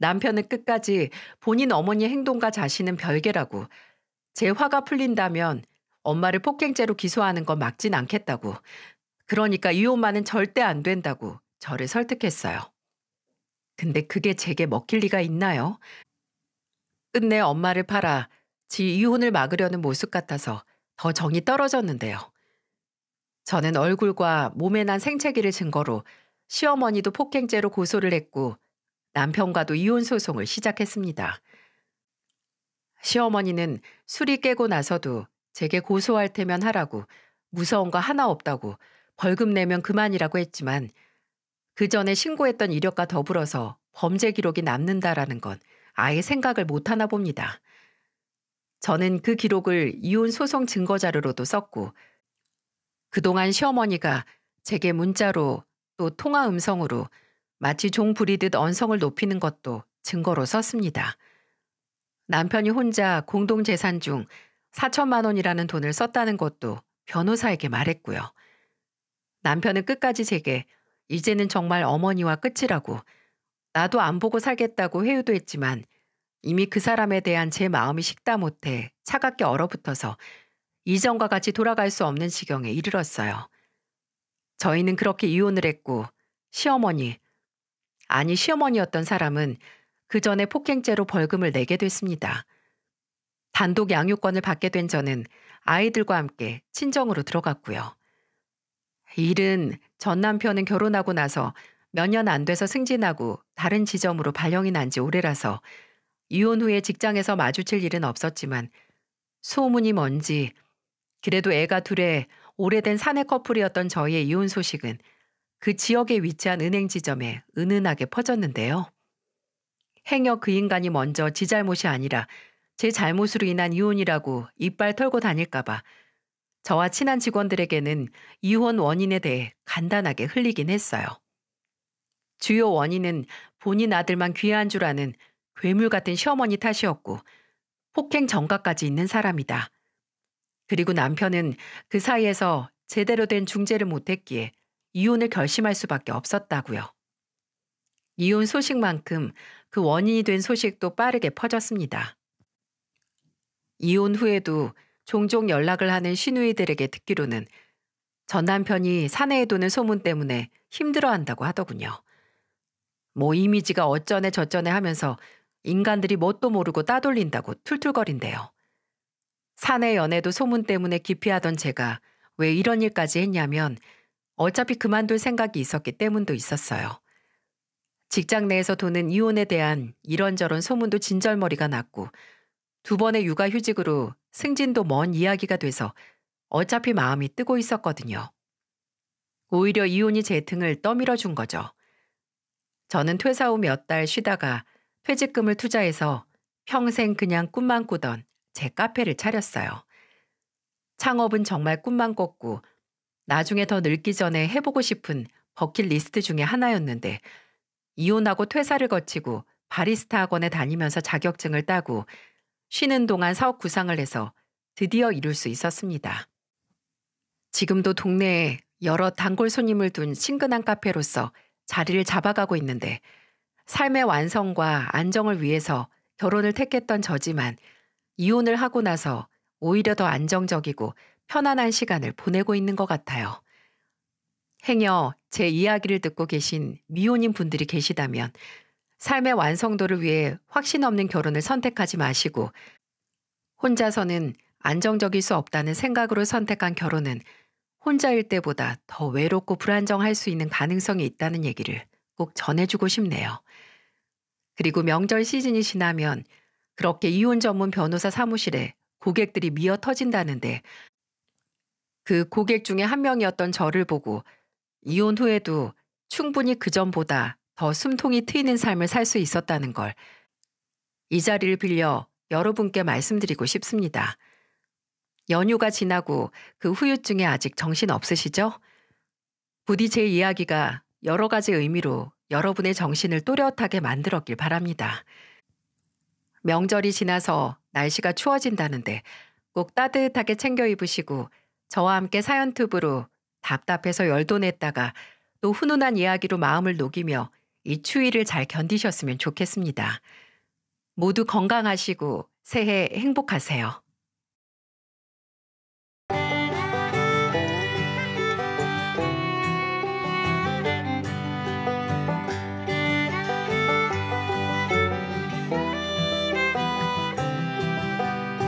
남편은 끝까지 본인 어머니의 행동과 자신은 별개라고 제 화가 풀린다면 엄마를 폭행죄로 기소하는 건 막진 않겠다고 그러니까 이혼만은 절대 안 된다고 저를 설득했어요. 근데 그게 제게 먹힐 리가 있나요? 끝내 엄마를 팔아 지 이혼을 막으려는 모습 같아서 더 정이 떨어졌는데요. 저는 얼굴과 몸에 난 생채기를 증거로 시어머니도 폭행죄로 고소를 했고 남편과도 이혼 소송을 시작했습니다. 시어머니는 술이 깨고 나서도 제게 고소할 테면 하라고 무서운 거 하나 없다고 벌금 내면 그만이라고 했지만 그 전에 신고했던 이력과 더불어서 범죄 기록이 남는다라는 건 아예 생각을 못 하나 봅니다. 저는 그 기록을 이혼 소송 증거 자료로도 썼고 그동안 시어머니가 제게 문자로 또 통화 음성으로 마치 종 부리듯 언성을 높이는 것도 증거로 썼습니다. 남편이 혼자 공동 재산 중 4천만 원이라는 돈을 썼다는 것도 변호사에게 말했고요. 남편은 끝까지 제게 이제는 정말 어머니와 끝이라고 나도 안 보고 살겠다고 회유도 했지만 이미 그 사람에 대한 제 마음이 식다 못해 차갑게 얼어붙어서 이전과 같이 돌아갈 수 없는 지경에 이르렀어요. 저희는 그렇게 이혼을 했고 시어머니, 아니 시어머니였던 사람은 그 전에 폭행죄로 벌금을 내게 됐습니다. 단독 양육권을 받게 된 저는 아이들과 함께 친정으로 들어갔고요. 일은 전 남편은 결혼하고 나서 몇 년 안 돼서 승진하고 다른 지점으로 발령이 난 지 오래라서 이혼 후에 직장에서 마주칠 일은 없었지만 소문이 뭔지 그래도 애가 둘의 오래된 사내 커플이었던 저희의 이혼 소식은 그 지역에 위치한 은행 지점에 은은하게 퍼졌는데요. 행여 그 인간이 먼저 지 잘못이 아니라 제 잘못으로 인한 이혼이라고 이빨 털고 다닐까봐 저와 친한 직원들에게는 이혼 원인에 대해 간단하게 흘리긴 했어요. 주요 원인은 본인 아들만 귀한 줄 아는 괴물 같은 시어머니 탓이었고 폭행 전과까지 있는 사람이다. 그리고 남편은 그 사이에서 제대로 된 중재를 못했기에 이혼을 결심할 수밖에 없었다고요. 이혼 소식만큼 그 원인이 된 소식도 빠르게 퍼졌습니다. 이혼 후에도 종종 연락을 하는 시누이들에게 듣기로는 전 남편이 사내에 도는 소문 때문에 힘들어한다고 하더군요. 뭐 이미지가 어쩌네 저쩌네 하면서 인간들이 뭣도 모르고 따돌린다고 툴툴거린대요. 사내 연애도 소문 때문에 기피하던 제가 왜 이런 일까지 했냐면 어차피 그만둘 생각이 있었기 때문도 있었어요. 직장 내에서 도는 이혼에 대한 이런저런 소문도 진절머리가 났고 두 번의 육아 휴직으로 승진도 먼 이야기가 돼서 어차피 마음이 뜨고 있었거든요. 오히려 이혼이 제 등을 떠밀어 준 거죠. 저는 퇴사 후 몇 달 쉬다가 퇴직금을 투자해서 평생 그냥 꿈만 꾸던 제 카페를 차렸어요. 창업은 정말 꿈만 꿨고 나중에 더 늙기 전에 해보고 싶은 버킷리스트 중에 하나였는데 이혼하고 퇴사를 거치고 바리스타 학원에 다니면서 자격증을 따고 쉬는 동안 사업 구상을 해서 드디어 이룰 수 있었습니다. 지금도 동네에 여러 단골 손님을 둔 친근한 카페로서 자리를 잡아가고 있는데 삶의 완성과 안정을 위해서 결혼을 택했던 저지만 이혼을 하고 나서 오히려 더 안정적이고 편안한 시간을 보내고 있는 것 같아요. 행여 제 이야기를 듣고 계신 미혼인 분들이 계시다면 삶의 완성도를 위해 확신 없는 결혼을 선택하지 마시고 혼자서는 안정적일 수 없다는 생각으로 선택한 결혼은 혼자일 때보다 더 외롭고 불안정할 수 있는 가능성이 있다는 얘기를 꼭 전해주고 싶네요. 그리고 명절 시즌이 지나면 그렇게 이혼 전문 변호사 사무실에 고객들이 미어 터진다는데 그 고객 중에 한 명이었던 저를 보고 이혼 후에도 충분히 그전보다 더 숨통이 트이는 삶을 살 수 있었다는 걸 이 자리를 빌려 여러분께 말씀드리고 싶습니다. 연휴가 지나고 그 후유증에 아직 정신 없으시죠? 부디 제 이야기가 여러 가지 의미로 여러분의 정신을 또렷하게 만들었길 바랍니다. 명절이 지나서 날씨가 추워진다는데 꼭 따뜻하게 챙겨 입으시고 저와 함께 사연투브로 답답해서 열도냈다가또 훈훈한 이야기로 마음을 녹이며 이 추위를 잘 견디셨으면 좋겠습니다. 모두 건강하시고 새해 행복하세요.